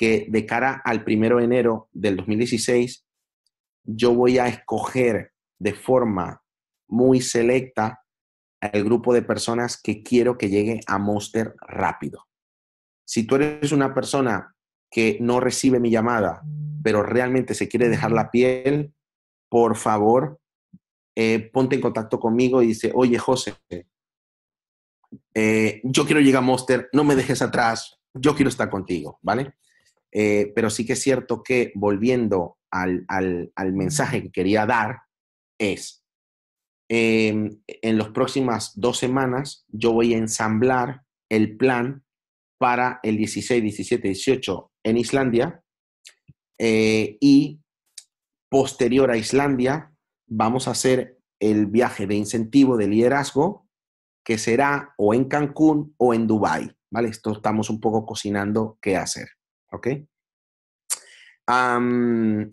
que de cara al primero de enero del 2016, yo voy a escoger de forma muy selecta el grupo de personas que quiero que llegue a Monster rápido. Si tú eres una persona que no recibe mi llamada, pero realmente se quiere dejar la piel, por favor, eh, ponte en contacto conmigo y dice, oye José, eh, yo quiero llegar a Monster, no me dejes atrás, yo quiero estar contigo, ¿vale? Eh, pero sí que es cierto que volviendo al, mensaje que quería dar, es, em, en las próximas dos semanas yo voy a ensamblar el plan para el 16, 17, 18 en Islandia eh, y posterior a Islandia vamos a hacer el viaje de incentivo de liderazgo que será o en Cancún o en Dubái, ¿vale? Esto estamos un poco cocinando qué hacer. ¿Ok?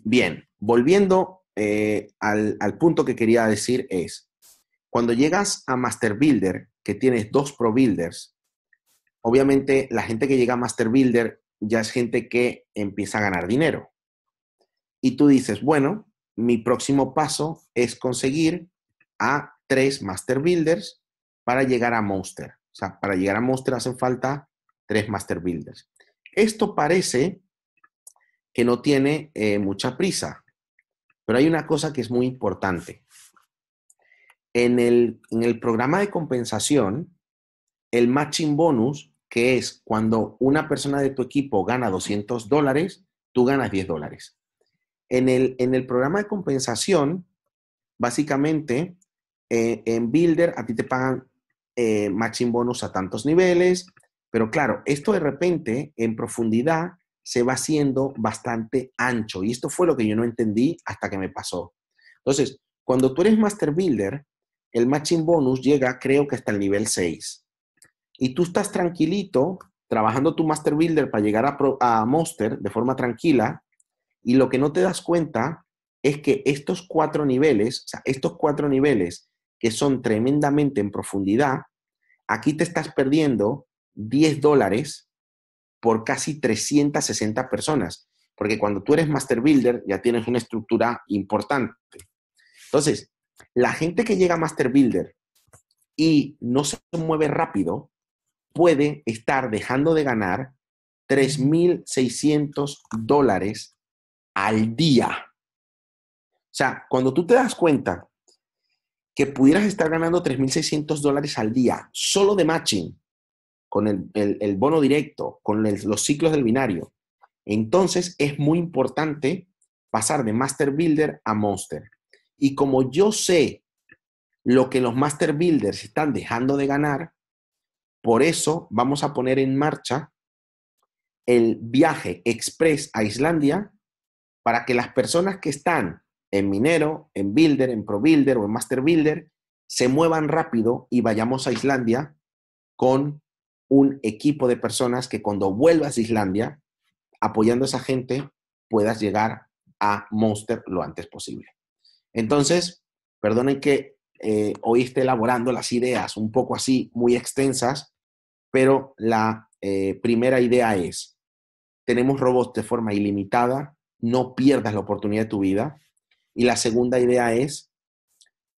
bien, volviendo eh, al, al, punto que quería decir es, cuando llegas a Master Builder, que tienes dos Pro Builders, obviamente la gente que llega a Master Builder ya es gente que empieza a ganar dinero. Y tú dices, bueno, mi próximo paso es conseguir a tres Master Builders para llegar a Monster. O sea, para llegar a Monster hacen falta tres Master Builders. Esto parece que no tiene eh, mucha prisa, pero hay una cosa que es muy importante. En el, programa de compensación, el matching bonus, que es cuando una persona de tu equipo gana 200 dólares, tú ganas 10 dólares. En el, en el programa de compensación, básicamente, eh, en Builder a ti te pagan eh, matching bonus a tantos niveles, pero claro, esto de repente en profundidad se va haciendo bastante ancho y esto fue lo que yo no entendí hasta que me pasó. Entonces, cuando tú eres Master Builder, el matching bonus llega creo que hasta el nivel 6. Y tú estás tranquilito trabajando tu Master Builder para llegar a, a Monster de forma tranquila y lo que no te das cuenta es que estos cuatro niveles, o sea, estos cuatro niveles que son tremendamente en profundidad, aquí te estás perdiendo 10 dólares por casi 360 personas, porque cuando tú eres master builder ya tienes una estructura importante. Entonces, la gente que llega a master builder y no se mueve rápido puede estar dejando de ganar 3.600 dólares al día. O sea, cuando tú te das cuenta que pudieras estar ganando 3.600 dólares al día solo de matching, con el, bono directo, con los ciclos del binario. Entonces es muy importante pasar de Master Builder a Monster. Y como yo sé lo que los Master Builders están dejando de ganar, por eso vamos a poner en marcha el viaje express a Islandia para que las personas que están en minero, en builder, en pro builder o en master builder se muevan rápido y vayamos a Islandia con un equipo de personas que cuando vuelvas a Islandia, apoyando a esa gente, puedas llegar a Monster lo antes posible. Entonces, perdonen que eh, hoy esté elaborando las ideas un poco así, muy extensas, pero la eh, primera idea es, tenemos robots de forma ilimitada, no pierdas la oportunidad de tu vida. Y la segunda idea es,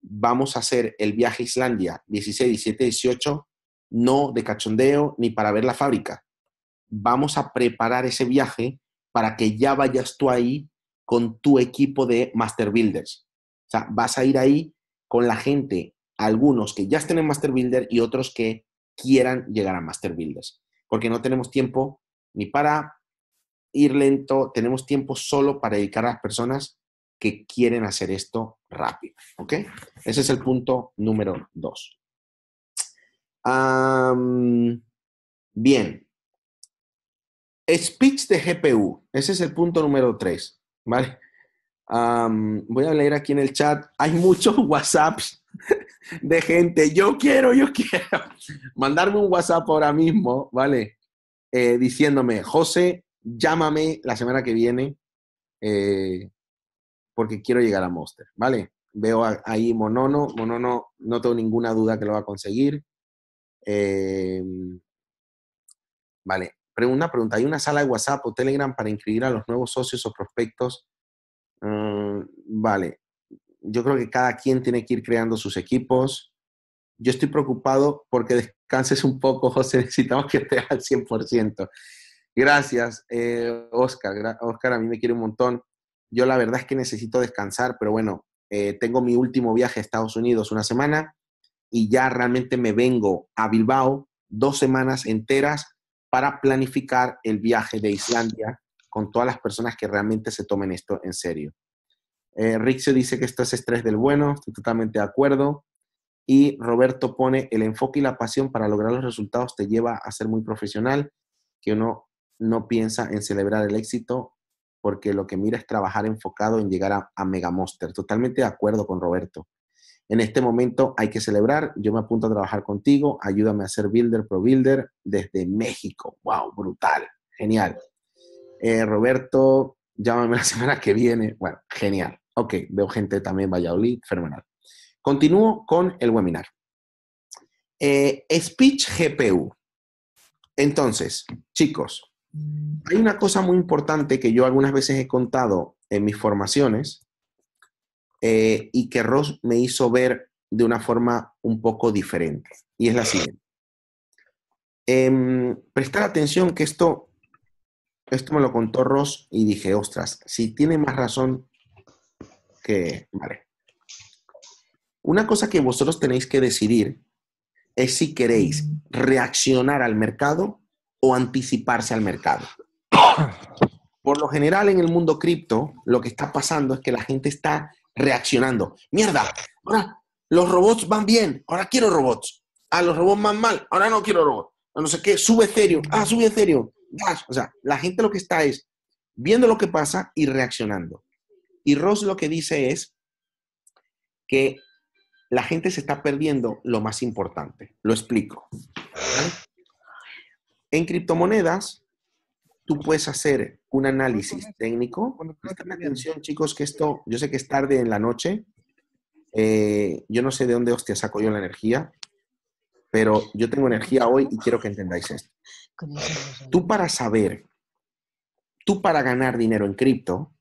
vamos a hacer el viaje a Islandia 16, 17, 18 no de cachondeo ni para ver la fábrica. Vamos a preparar ese viaje para que ya vayas tú ahí con tu equipo de Master Builders. O sea, vas a ir ahí con la gente, algunos que ya estén en Master Builder y otros que quieran llegar a Master Builders. Porque no tenemos tiempo ni para ir lento, tenemos tiempo solo para dedicar a las personas que quieren hacer esto rápido. ¿Ok? Ese es el punto número dos bien. Speech de GPU. Ese es el punto número 3. ¿Vale? voy a leer aquí en el chat. Hay muchos WhatsApps de gente. Yo quiero, yo quiero. Mandarme un WhatsApp ahora mismo, ¿vale? Eh, diciéndome, José, llámame la semana que viene eh, porque quiero llegar a Monster, ¿vale? Veo ahí Monono. Monono, no tengo ninguna duda que lo va a conseguir. Em, vale, pregunta, pregunta. ¿Hay una sala de WhatsApp o Telegram para inscribir a los nuevos socios o prospectos? Mm, vale, yo creo que cada quien tiene que ir creando sus equipos. Yo estoy preocupado porque descanses un poco, José. Necesitamos que estés al 100%. Gracias, eh, Oscar. Oscar, a mí me quiere un montón. Yo la verdad es que necesito descansar, pero bueno, eh, tengo mi último viaje a Estados Unidos una semana y ya realmente me vengo a Bilbao dos semanas enteras para planificar el viaje de Islandia con todas las personas que realmente se tomen esto en serio. Eh, Rixio dice que esto es estrés del bueno, estoy totalmente de acuerdo. Y Roberto pone, el enfoque y la pasión para lograr los resultados te lleva a ser muy profesional, que uno no piensa en celebrar el éxito porque lo que mira es trabajar enfocado en llegar a, a Mega Monster. Totalmente de acuerdo con Roberto. En este momento hay que celebrar. Yo me apunto a trabajar contigo. Ayúdame a ser builder pro builder desde México. ¡Wow! Brutal. Genial. Eh, Roberto, llámame la semana que viene. Bueno, genial. Ok, veo gente también Valladolid. Fenomenal. Continúo con el webinar. Eh, speech GPU. Entonces, chicos, hay una cosa muy importante que yo algunas veces he contado en mis formaciones eh, y que Ross me hizo ver de una forma un poco diferente. Y es la siguiente. Em, prestar atención que esto, esto me lo contó Ross y dije, ostras, si tiene más razón que... Vale. Una cosa que vosotros tenéis que decidir es si queréis reaccionar al mercado o anticiparse al mercado. Por lo general en el mundo cripto, lo que está pasando es que la gente está reaccionando. Mierda, ahora los robots van bien, ahora quiero robots. a ah, los robots van mal, ahora no quiero robots. Ah, no, sé qué, sube serio ah, sube serio O sea, la gente lo que está es viendo lo que pasa y reaccionando. Y Ross lo que dice es que la gente se está perdiendo lo más importante. Lo explico. En criptomonedas, tú puedes hacer un análisis técnico. Presten atención, chicos, que esto, yo sé que es tarde en la noche. Eh, yo no sé de dónde hostia saco yo la energía, pero yo tengo energía hoy y quiero que entendáis esto. Tú para saber, tú para ganar dinero en cripto,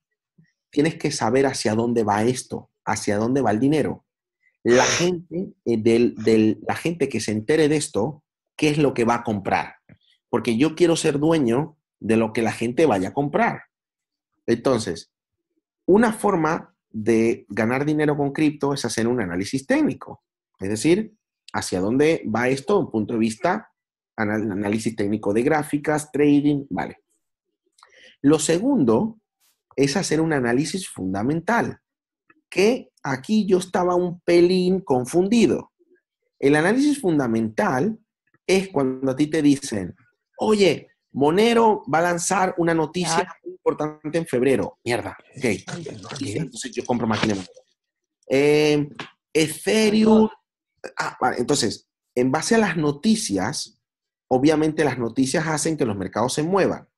tienes que saber hacia dónde va esto, hacia dónde va el dinero. La gente, eh, del, la gente que se entere de esto, ¿qué es lo que va a comprar? Porque yo quiero ser dueño de lo que la gente vaya a comprar. Entonces, una forma de ganar dinero con cripto es hacer un análisis técnico, es decir, hacia dónde va esto un punto de vista análisis técnico de gráficas, trading, vale. Lo segundo es hacer un análisis fundamental, que aquí yo estaba un pelín confundido. El análisis fundamental es cuando a ti te dicen, oye, Monero va a lanzar una noticia importante en febrero. Mierda. Ok. Entonces yo compro más eh, Ethereum. Ah, vale. Entonces, en base a las noticias, obviamente las noticias hacen que los mercados se muevan.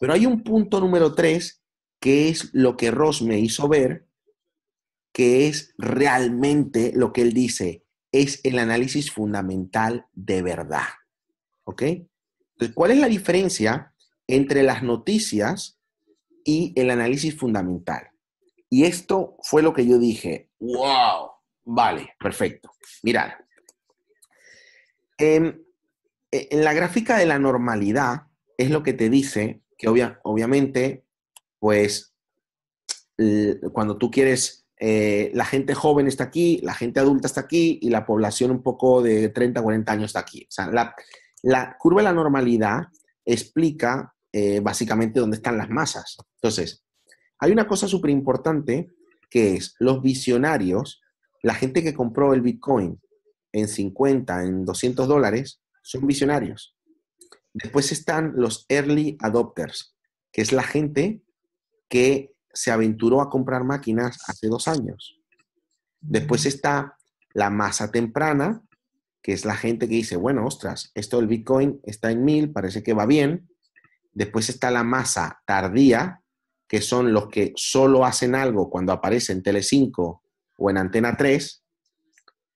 Pero hay un punto número tres que es lo que Ross me hizo ver, que es realmente lo que él dice, es el análisis fundamental de verdad. ¿Ok? ¿Cuál es la diferencia entre las noticias y el análisis fundamental? Y esto fue lo que yo dije, wow, vale, perfecto. Mirad, em, e, en, la gráfica de la normalidad es lo que te dice que obviamente, pues, cuando tú quieres eh, la gente joven está aquí, la gente adulta está aquí y la población un poco de 30, 40 años está aquí. O sea, la, la curva de la normalidad explica eh, básicamente dónde están las masas. Entonces, hay una cosa súper importante que es los visionarios, la gente que compró el Bitcoin en 50, en 200 dólares, son visionarios. Después están los early adopters, que es la gente que se aventuró a comprar máquinas hace dos años. Después está la masa temprana, que es la gente que dice, bueno, ostras, esto del Bitcoin está en 1000, parece que va bien. Después está la masa tardía, que son los que solo hacen algo cuando aparece en Tele5 o en Antena 3.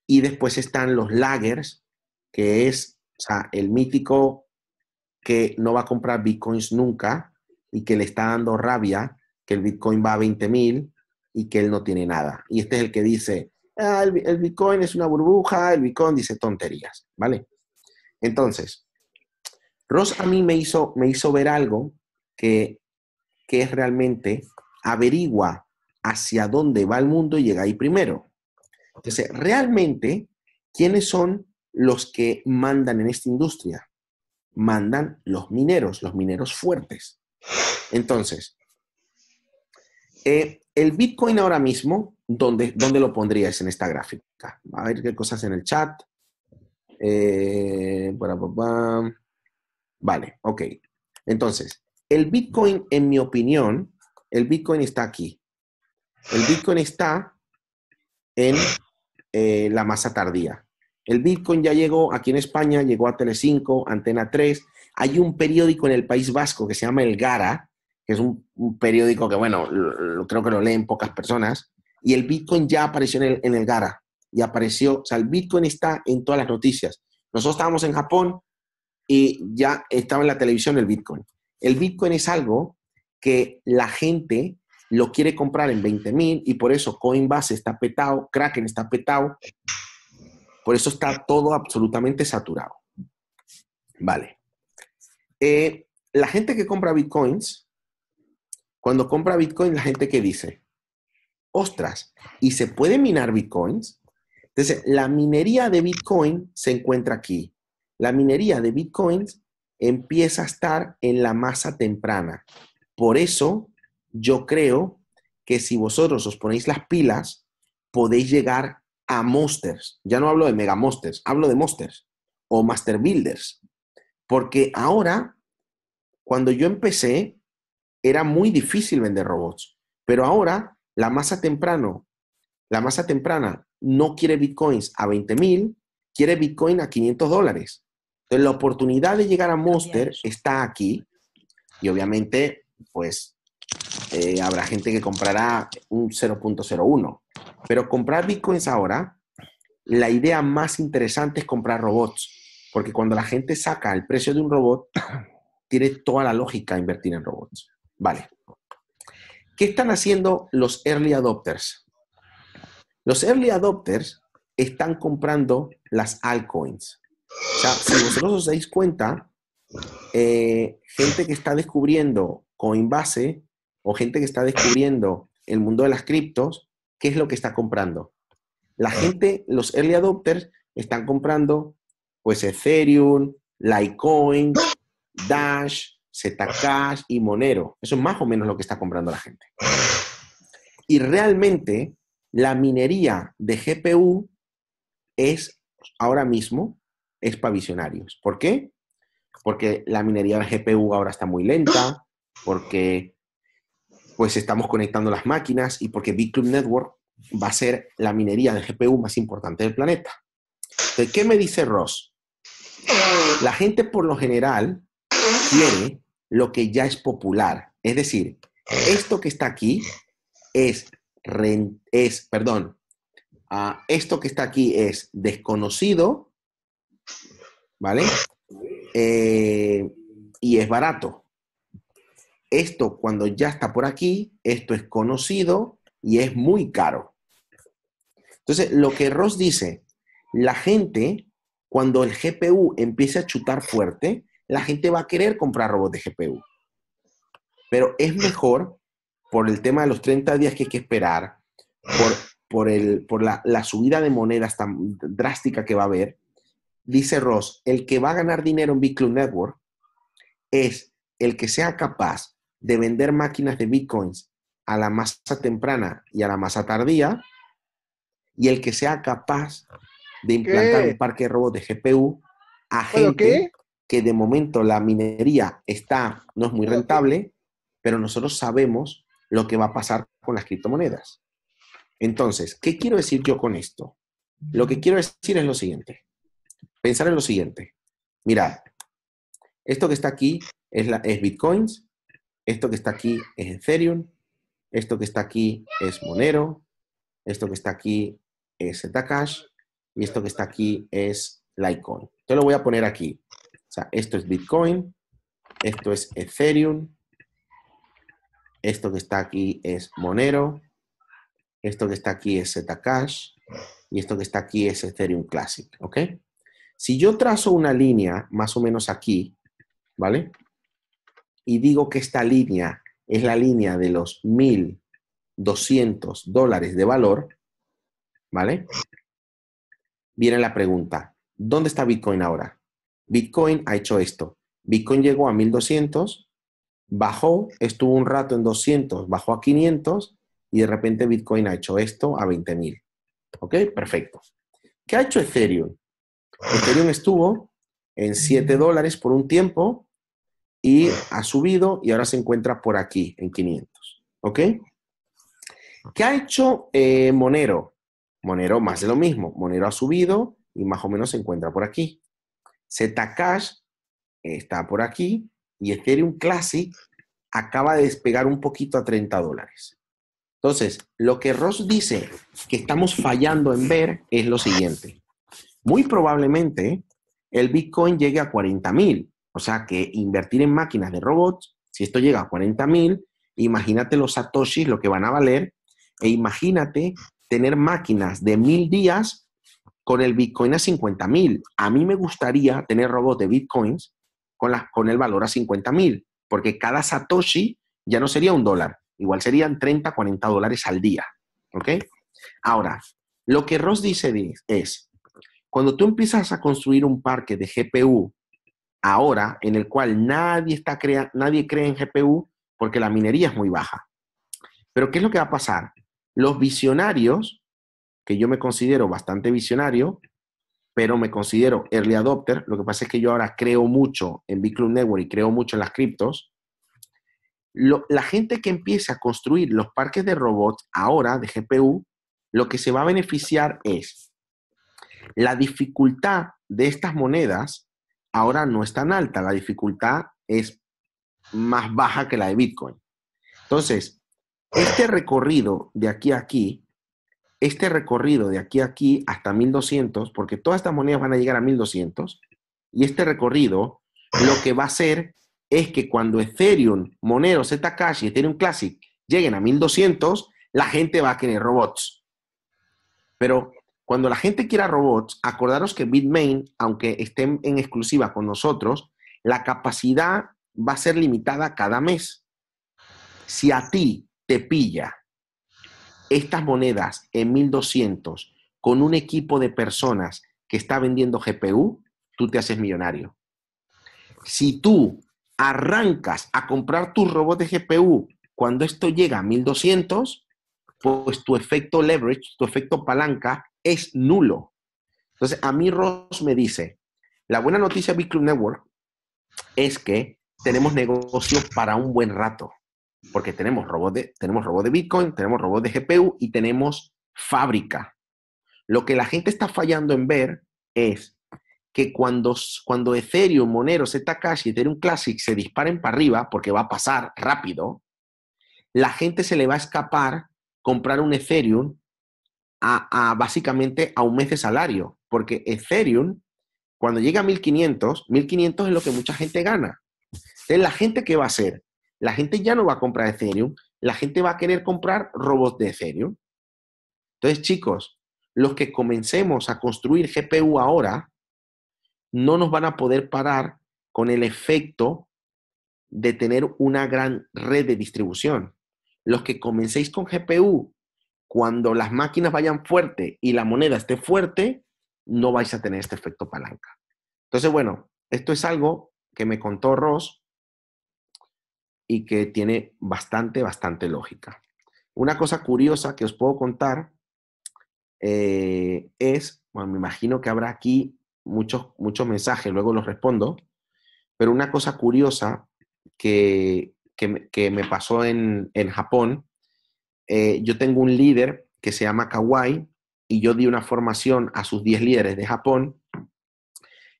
Y después están los laggers, que es o sea, el mítico que no va a comprar bitcoins nunca y que le está dando rabia que el bitcoin va a 20.000 y que él no tiene nada. Y este es el que dice, Ah, el, Bitcoin es una burbuja, el Bitcoin dice tonterías, ¿vale? Entonces, Ross a mí me hizo, me hizo ver algo que, es realmente averigua hacia dónde va el mundo y llega ahí primero. Entonces, realmente, ¿quiénes son los que mandan en esta industria? Mandan los mineros, los mineros fuertes. Entonces, eh, el Bitcoin ahora mismo ¿dónde, lo pondríais en esta gráfica? A ver qué cosas en el chat. Eh, vale, ok. Entonces, el Bitcoin, en mi opinión, el Bitcoin está aquí. El Bitcoin está en eh, la masa tardía. El Bitcoin ya llegó aquí en España, llegó a Telecinco, Antena 3. Hay un periódico en el País Vasco que se llama El Gara, que es un, periódico que, bueno, creo que lo leen pocas personas, y el Bitcoin ya apareció en el, Gara y apareció, o sea, el Bitcoin está en todas las noticias. Nosotros estábamos en Japón y ya estaba en la televisión el Bitcoin. El Bitcoin es algo que la gente lo quiere comprar en 20 mil y por eso Coinbase está petado, Kraken está petado, por eso está todo absolutamente saturado. Vale. Eh, la gente que compra Bitcoins, cuando compra Bitcoin, la gente que dice, ostras, ¿y se puede minar bitcoins? Entonces, la minería de bitcoin se encuentra aquí. La minería de bitcoins empieza a estar en la masa temprana. Por eso, yo creo que si vosotros os ponéis las pilas, podéis llegar a monsters. Ya no hablo de mega monsters, hablo de monsters o master builders. Porque ahora, cuando yo empecé, era muy difícil vender robots. Pero ahora la masa temprano, la masa temprana no quiere bitcoins a 20 mil, quiere bitcoin a 500 dólares. Entonces la oportunidad de llegar a Monster está aquí y obviamente pues eh, habrá gente que comprará un 0.01. Pero comprar bitcoins ahora, la idea más interesante es comprar robots, porque cuando la gente saca el precio de un robot, tiene toda la lógica invertir en robots. Vale. ¿Qué están haciendo los early adopters? Los early adopters están comprando las altcoins. O sea, si vosotros os dais cuenta, eh, gente que está descubriendo Coinbase o gente que está descubriendo el mundo de las criptos, ¿qué es lo que está comprando? La gente, los early adopters, están comprando pues Ethereum, Litecoin, Dash, Zcash y Monero. Eso es más o menos lo que está comprando la gente. Y realmente la minería de GPU es ahora mismo es para visionarios. ¿Por qué? Porque la minería de GPU ahora está muy lenta, porque pues estamos conectando las máquinas y porque Bitcoin Network va a ser la minería de GPU más importante del planeta. Entonces, ¿qué me dice Ross? La gente por lo general quiere lo que ya es popular. Es decir, esto que está aquí es, es perdón, ah, esto que está aquí es desconocido, ¿vale? Eh, y es barato. Esto cuando ya está por aquí, esto es conocido y es muy caro. Entonces, lo que Ross dice, la gente, cuando el GPU empiece a chutar fuerte, la gente va a querer comprar robots de GPU. Pero es mejor por el tema de los 30 días que hay que esperar, por, por, por la, subida de monedas tan drástica que va a haber. Dice Ross, el que va a ganar dinero en Bitcoin Network es el que sea capaz de vender máquinas de Bitcoins a la masa temprana y a la masa tardía, y el que sea capaz de implantar un parque de robots de GPU a gente de momento la minería está, no es muy rentable, pero nosotros sabemos lo que va a pasar con las criptomonedas. Entonces, ¿qué quiero decir yo con esto? Lo que quiero decir es lo siguiente. Pensar en lo siguiente. Mirad, esto que está aquí es, la, Bitcoins, esto que está aquí es Ethereum, esto que está aquí es Monero, esto que está aquí es Zcash y esto que está aquí es Litecoin. te lo voy a poner aquí. O sea, esto es Bitcoin, esto es Ethereum, esto que está aquí es Monero, esto que está aquí es Zcash y esto que está aquí es Ethereum Classic, ¿ok? Si yo trazo una línea más o menos aquí, ¿vale? Y digo que esta línea es la línea de los 1.200 dólares de valor, ¿vale? Viene la pregunta, ¿dónde está Bitcoin ahora? Bitcoin ha hecho esto. Bitcoin llegó a 1200, bajó, estuvo un rato en 200, bajó a 500 y de repente Bitcoin ha hecho esto a 20.000. ¿Ok? Perfecto. ¿Qué ha hecho Ethereum? Ethereum estuvo en 7 dólares por un tiempo y ha subido y ahora se encuentra por aquí, en 500. ¿Ok? ¿Qué ha hecho eh, Monero? Monero más de lo mismo. Monero ha subido y más o menos se encuentra por aquí. Zcash está por aquí y Ethereum Classic acaba de despegar un poquito a 30 dólares. Entonces, lo que Ross dice que estamos fallando en ver es lo siguiente. Muy probablemente el Bitcoin llegue a 40 mil. O sea que invertir en máquinas de robots, si esto llega a 40 mil, imagínate los satoshis, lo que van a valer, e imagínate tener máquinas de mil días con el Bitcoin a 50 mil. A mí me gustaría tener robots de Bitcoins con, el valor a 50 mil, porque cada Satoshi ya no sería un dólar, igual serían 30, 40 dólares al día. ¿Ok? Ahora, lo que Ross dice es, cuando tú empiezas a construir un parque de GPU ahora en el cual nadie, está crea nadie cree en GPU porque la minería es muy baja. Pero ¿qué es lo que va a pasar? Los visionarios que yo me considero bastante visionario, pero me considero early adopter. Lo que pasa es que yo ahora creo mucho en Big Network y creo mucho en las criptos. la gente que empiece a construir los parques de robots ahora de GPU, lo que se va a beneficiar es la dificultad de estas monedas ahora no es tan alta, la dificultad es más baja que la de Bitcoin. Entonces, este recorrido de aquí a aquí este recorrido de aquí a aquí hasta 1200, porque todas estas monedas van a llegar a 1200, y este recorrido lo que va a hacer es que cuando Ethereum, Monero, Zcash y Ethereum Classic lleguen a 1200, la gente va a querer robots. Pero cuando la gente quiera robots, acordaros que Bitmain, aunque estén en exclusiva con nosotros, la capacidad va a ser limitada cada mes. Si a ti te pilla estas monedas en 1200 con un equipo de personas que está vendiendo GPU, tú te haces millonario. Si tú arrancas a comprar tus robots de GPU cuando esto llega a 1200, pues tu efecto leverage, tu efecto palanca es nulo. Entonces, a mí Ross me dice, la buena noticia de Big Network es que tenemos negocios para un buen rato porque tenemos robots de, tenemos de Bitcoin, tenemos robots de GPU y tenemos fábrica. Lo que la gente está fallando en ver es que cuando, cuando Ethereum, Monero, Zcash y Ethereum Classic se disparen para arriba, porque va a pasar rápido, la gente se le va a escapar comprar un Ethereum a, básicamente a un mes de salario, porque Ethereum, cuando llega a 1500, 1500 es lo que mucha gente gana. Entonces, la gente ¿qué va a hacer la gente ya no va a comprar Ethereum, la gente va a querer comprar robots de Ethereum. Entonces, chicos, los que comencemos a construir GPU ahora, no nos van a poder parar con el efecto de tener una gran red de distribución. Los que comencéis con GPU, cuando las máquinas vayan fuerte y la moneda esté fuerte, no vais a tener este efecto palanca. Entonces, bueno, esto es algo que me contó Ross y que tiene bastante, bastante lógica. Una cosa curiosa que os puedo contar eh, es, bueno, me imagino que habrá aquí muchos, muchos mensajes, luego los respondo, pero una cosa curiosa que, que, me pasó en, en Japón, eh, yo tengo un líder que se llama Kawai y yo di una formación a sus 10 líderes de Japón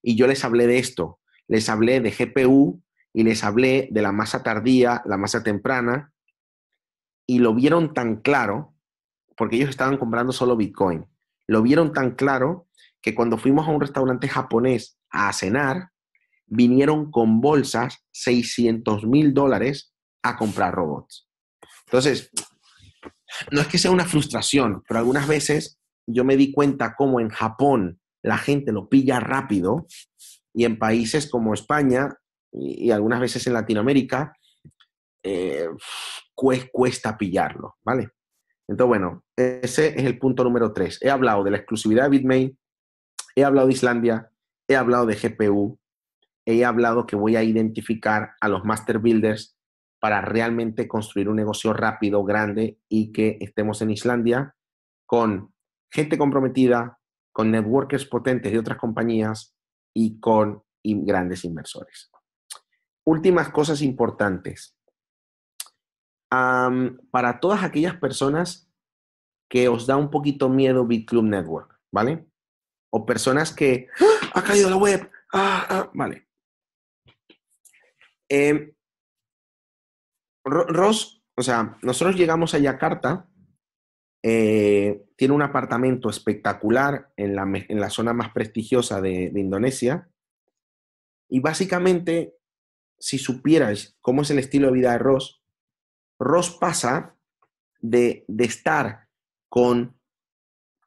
y yo les hablé de esto, les hablé de GPU y les hablé de la masa tardía, la masa temprana, y lo vieron tan claro, porque ellos estaban comprando solo Bitcoin, lo vieron tan claro que cuando fuimos a un restaurante japonés a cenar, vinieron con bolsas 600 mil dólares a comprar robots. Entonces, no es que sea una frustración, pero algunas veces yo me di cuenta cómo en Japón la gente lo pilla rápido y en países como España y, algunas veces en Latinoamérica eh, cuesta pillarlo, ¿vale? Entonces, bueno, ese es el punto número tres. He hablado de la exclusividad de Bitmain, he hablado de Islandia, he hablado de GPU, he hablado que voy a identificar a los master builders para realmente construir un negocio rápido, grande y que estemos en Islandia con gente comprometida, con networkers potentes de otras compañías y con grandes inversores últimas cosas importantes. para todas aquellas personas que os da un poquito miedo BitClub Network, ¿vale? O personas que ah, ha caído la web, ah, ah! vale. Em, Ross, o sea, nosotros llegamos a Yakarta, eh, tiene un apartamento espectacular en la, en la zona más prestigiosa de, de Indonesia, y básicamente si supierais cómo es el estilo de vida de Ross, Ross pasa de, de estar con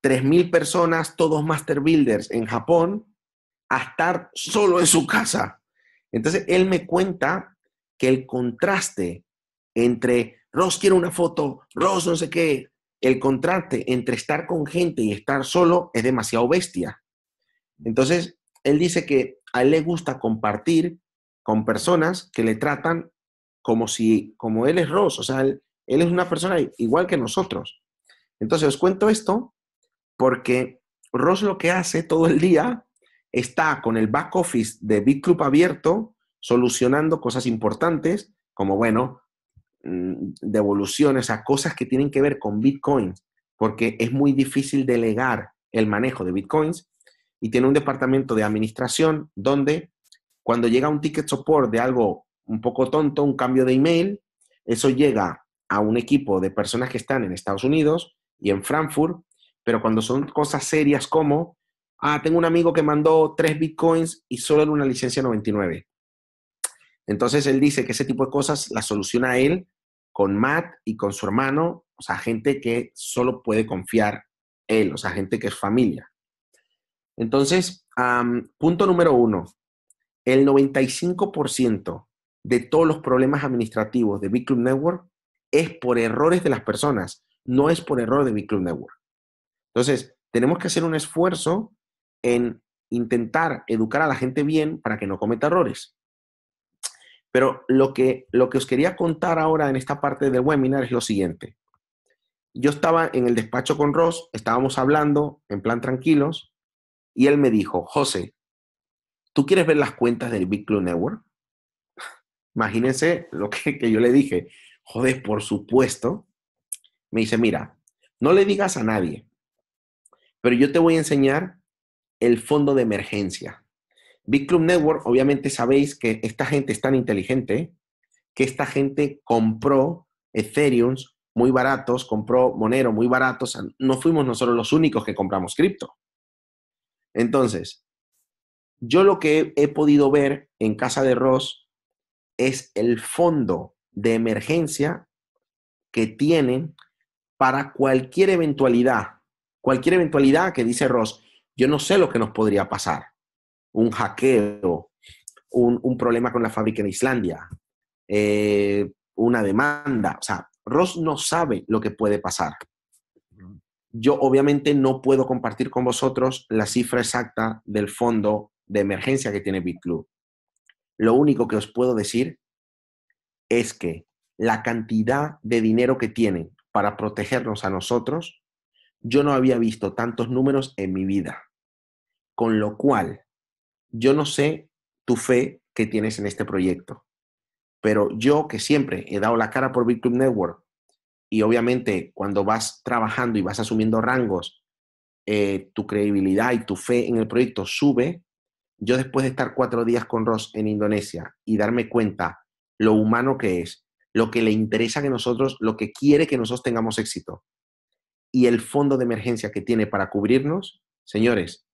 3.000 personas, todos master builders en Japón, a estar solo en su casa. Entonces, él me cuenta que el contraste entre Ross quiere una foto, Ross no sé qué, el contraste entre estar con gente y estar solo es demasiado bestia. Entonces, él dice que a él le gusta compartir con personas que le tratan como si, como él es Ross, o sea, él, es una persona igual que nosotros. Entonces os cuento esto porque Ross lo que hace todo el día está con el back office de BitClub abierto solucionando cosas importantes como, bueno, mm, devoluciones, a cosas que tienen que ver con bitcoins, porque es muy difícil delegar el manejo de bitcoins y tiene un departamento de administración donde cuando llega un ticket support de algo un poco tonto, un cambio de email, eso llega a un equipo de personas que están en Estados Unidos y en Frankfurt, pero cuando son cosas serias como, ah, tengo un amigo que mandó tres bitcoins y solo en una licencia 99. Entonces él dice que ese tipo de cosas las soluciona él con Matt y con su hermano, o sea, gente que solo puede confiar él, o sea, gente que es familia. Entonces, punto número uno, el 95% de todos los problemas administrativos de Big Club Network es por errores de las personas, no es por error de Big Club Network. Entonces, tenemos que hacer un esfuerzo en intentar educar a la gente bien para que no cometa errores. Pero lo que, lo que os quería contar ahora en esta parte del webinar es lo siguiente. Yo estaba en el despacho con Ross, estábamos hablando en plan tranquilos, y él me dijo, José, ¿Tú quieres ver las cuentas del Big club Network? Imagínense lo que, que yo le dije. Joder, por supuesto. Me dice, mira, no le digas a nadie, pero yo te voy a enseñar el fondo de emergencia. Big Club Network, obviamente sabéis que esta gente es tan inteligente que esta gente compró Ethereum muy baratos, compró Monero muy baratos. No fuimos nosotros los únicos que compramos cripto. Entonces, yo lo que he, podido ver en casa de Ross es el fondo de emergencia que tienen para cualquier eventualidad, cualquier eventualidad que dice Ross, yo no sé lo que nos podría pasar, un hackeo, un, un problema con la fábrica en Islandia, eh, una demanda, o sea, Ross no sabe lo que puede pasar. Yo obviamente no puedo compartir con vosotros la cifra exacta del fondo de emergencia que tiene BitClub. Lo único que os puedo decir es que la cantidad de dinero que tienen para protegernos a nosotros, yo no había visto tantos números en mi vida. Con lo cual, yo no sé tu fe que tienes en este proyecto, pero yo que siempre he dado la cara por BitClub Network y obviamente cuando vas trabajando y vas asumiendo rangos, eh, tu credibilidad y tu fe en el proyecto sube, yo después de estar cuatro días con Ross en Indonesia y darme cuenta lo humano que es, lo que le interesa que nosotros, lo que quiere que nosotros tengamos éxito y el fondo de emergencia que tiene para cubrirnos, señores,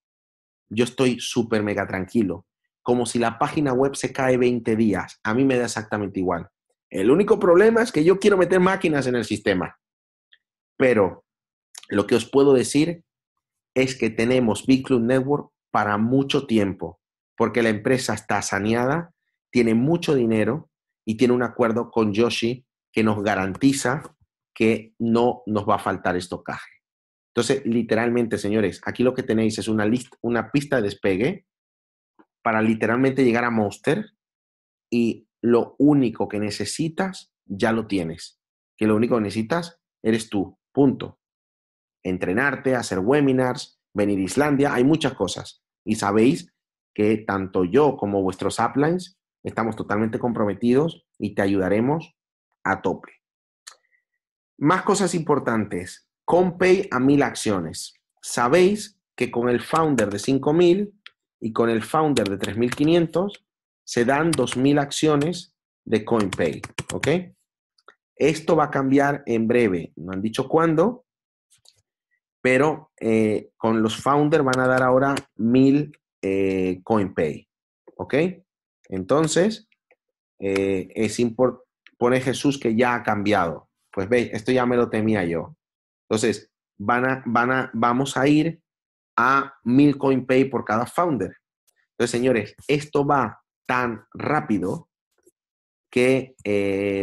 yo estoy súper mega tranquilo. Como si la página web se cae 20 días. A mí me da exactamente igual. El único problema es que yo quiero meter máquinas en el sistema. Pero lo que os puedo decir es que tenemos Big Club Network para mucho tiempo, porque la empresa está saneada, tiene mucho dinero y tiene un acuerdo con Yoshi que nos garantiza que no nos va a faltar estocaje. Entonces, literalmente, señores, aquí lo que tenéis es una, list, una pista de despegue para literalmente llegar a Monster y lo único que necesitas ya lo tienes. Que lo único que necesitas eres tú, punto. Entrenarte, hacer webinars, venir a Islandia, hay muchas cosas. Y sabéis que tanto yo como vuestros uplines estamos totalmente comprometidos y te ayudaremos a tope. Más cosas importantes. coinpay a mil acciones. Sabéis que con el founder de 5000 y con el founder de 3500 se dan 2000 acciones de CoinPay. ¿Ok? Esto va a cambiar en breve. No han dicho cuándo, pero eh, con los founders van a dar ahora 1000 eh, CoinPay. ¿Ok? Entonces, eh, es pone Jesús que ya ha cambiado. Pues veis, esto ya me lo temía yo. Entonces, van a, van a, vamos a ir a 1000 CoinPay por cada founder. Entonces, señores, esto va tan rápido que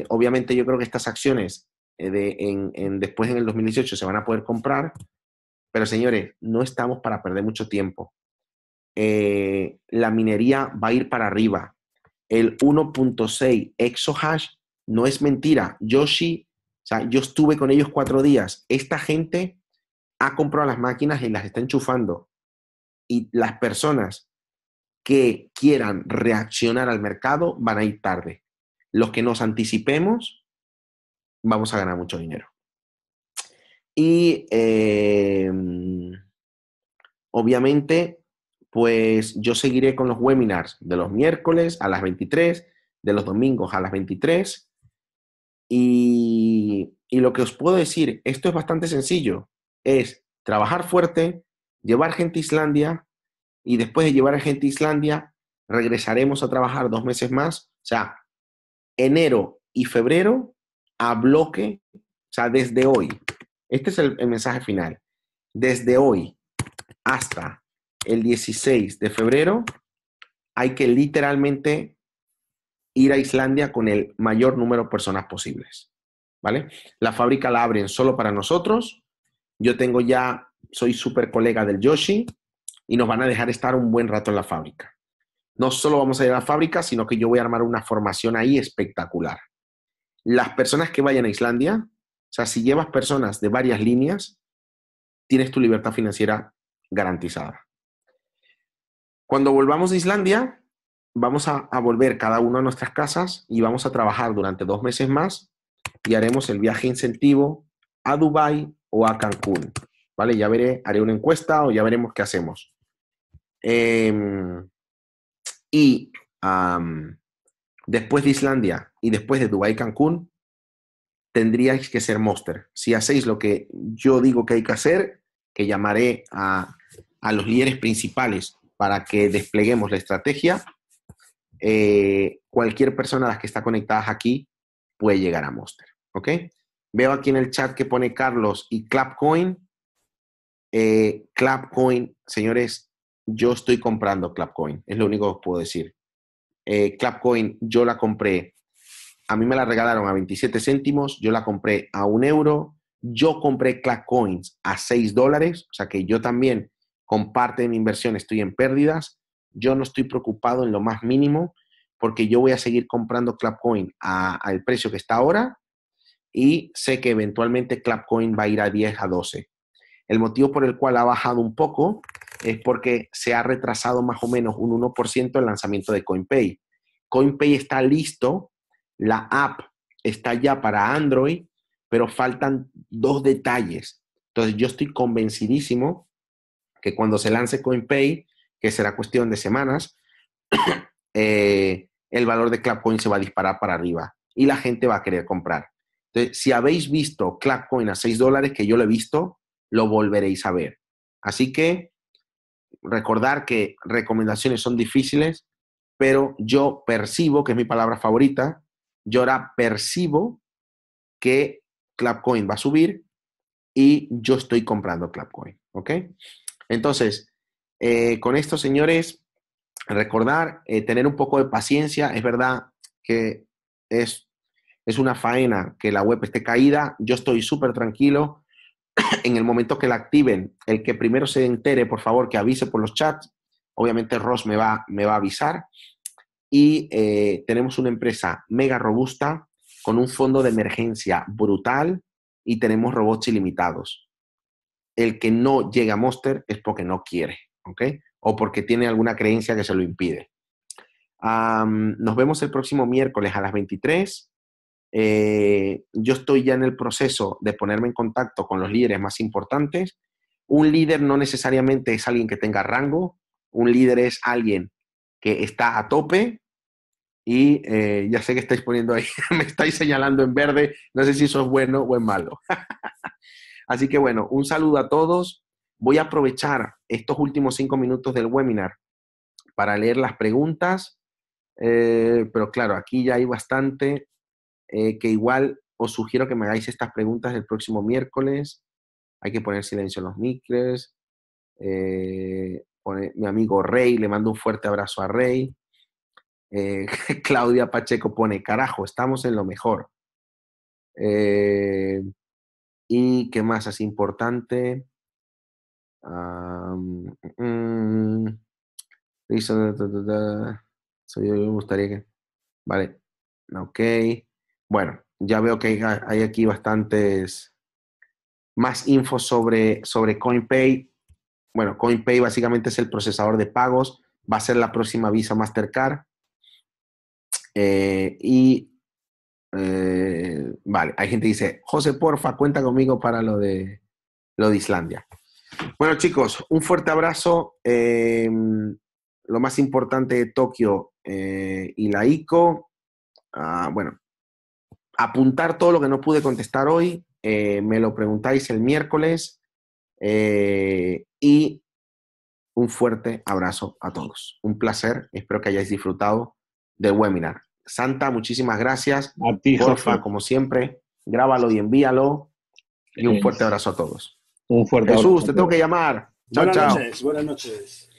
obviamente yo creo que estas acciones después en el 2018 se van a poder comprar pero señores, no estamos para perder mucho tiempo. Eh, la minería va a ir para arriba. El 1.6 exohash no es mentira. Yoshi, o yo estuve con ellos cuatro días. Esta gente ha comprado las máquinas y las está enchufando. Y las personas que quieran reaccionar al mercado van a ir tarde. Los que nos anticipemos, vamos a ganar mucho dinero. Y em, obviamente, pues yo seguiré con los webinars de los miércoles a las 23, de los domingos a las 23. Y, y lo que os puedo decir, esto es bastante sencillo, es trabajar fuerte, llevar gente a Islandia y después de llevar gente a Islandia, regresaremos a trabajar dos meses más. O sea, enero y febrero a bloque, o sea, desde hoy, este es el, mensaje final. Desde hoy hasta el 16 de febrero hay que literalmente ir a Islandia con el mayor número de personas posibles. ¿Vale? La fábrica la abren solo para nosotros. Yo tengo ya, soy súper colega del Yoshi y nos van a dejar estar un buen rato en la fábrica. No solo vamos a ir a la fábrica, sino que yo voy a armar una formación ahí espectacular. Las personas que vayan a Islandia o sea, si llevas personas de varias líneas, tienes tu libertad financiera garantizada. Cuando volvamos de Islandia, vamos a, volver cada uno a nuestras casas y vamos a trabajar durante dos meses más y haremos el viaje incentivo a Dubai o a Cancún. ¿Vale? Ya veré, haré una encuesta o ya veremos qué hacemos. Em, y después de Islandia y después de Dubai Cancún, tendríais que ser monster. Si hacéis lo que yo digo que hay que hacer, que llamaré a, los líderes principales para que despleguemos la estrategia, eh, cualquier persona de las que está conectadas aquí puede llegar a monster. ¿Ok? Veo aquí en el chat que pone Carlos y Clapcoin. Eh, Clapcoin, señores, yo estoy comprando Clapcoin, es lo único que os puedo decir. Eh, Clapcoin, yo la compré a mí me la regalaron a 27 céntimos, yo la compré a un euro, yo compré Clapcoins Coins a 6 dólares, o sea que yo también con parte de mi inversión estoy en pérdidas, yo no estoy preocupado en lo más mínimo porque yo voy a seguir comprando Clapcoin al precio que está ahora y sé que eventualmente Clapcoin va a ir a 10 a 12. El motivo por el cual ha bajado un poco es porque se ha retrasado más o menos un 1% el lanzamiento de CoinPay. CoinPay está listo la app está ya para Android, pero faltan dos detalles. Entonces yo estoy convencidísimo que cuando se lance CoinPay, que será cuestión de semanas, eh, el valor de Clapcoin se va a disparar para arriba y la gente va a querer comprar. Entonces, si habéis visto Clapcoin a 6 dólares, que yo lo he visto, lo volveréis a ver. Así que recordar que recomendaciones son difíciles, pero yo percibo, que es mi palabra favorita, yo ahora percibo que Clapcoin va a subir y yo estoy comprando Clapcoin, ¿ok? Entonces, eh, con esto, señores, recordar, eh, tener un poco de paciencia, es verdad que es, es una faena que la web esté caída, yo estoy súper tranquilo, en el momento que la activen, el que primero se entere, por favor, que avise por los chats, obviamente Ross me va, me va a avisar, y eh, tenemos una empresa mega robusta con un fondo de emergencia brutal y tenemos robots ilimitados. El que no llega a Monster es porque no quiere, ¿ok? O porque tiene alguna creencia que se lo impide. nos vemos el próximo miércoles a las 23. Eh, yo estoy ya en el proceso de ponerme en contacto con los líderes más importantes. Un líder no necesariamente es alguien que tenga rango, un líder es alguien que está a tope. Y eh, ya sé que estáis poniendo ahí, me estáis señalando en verde, no sé si eso es bueno o es malo. Así que bueno, un saludo a todos. Voy a aprovechar estos últimos cinco minutos del webinar para leer las preguntas, eh, pero claro, aquí ya hay bastante eh, que igual os sugiero que me hagáis estas preguntas el próximo miércoles. Hay que poner silencio en los micros pone mi amigo Rey, le mando un fuerte abrazo a Rey. Eh, Claudia Pacheco pone, carajo, estamos en lo mejor. Eh, ¿Y qué más es importante? Mm, mm. yo, me gustaría que... Vale, ok. Bueno, ya veo que hay, aquí bastantes más info sobre, sobre CoinPay bueno, CoinPay básicamente es el procesador de pagos, va a ser la próxima Visa Mastercard. Eh, y, eh, vale, hay gente que dice, José, porfa, cuenta conmigo para lo de, lo de Islandia. Bueno, chicos, un fuerte abrazo. Em, lo más importante de Tokio eh, y la ICO. Ah, bueno, apuntar todo lo que no pude contestar hoy. me lo preguntáis el miércoles y un fuerte abrazo a todos. Un placer, espero que hayáis disfrutado del webinar. Santa, muchísimas gracias. A ti, Porfa, como siempre, grábalo y envíalo. Y un fuerte abrazo a todos. Un fuerte Jesús, abrazo. Jesús, te tengo que llamar. Chao, buenas Noches, buenas noches.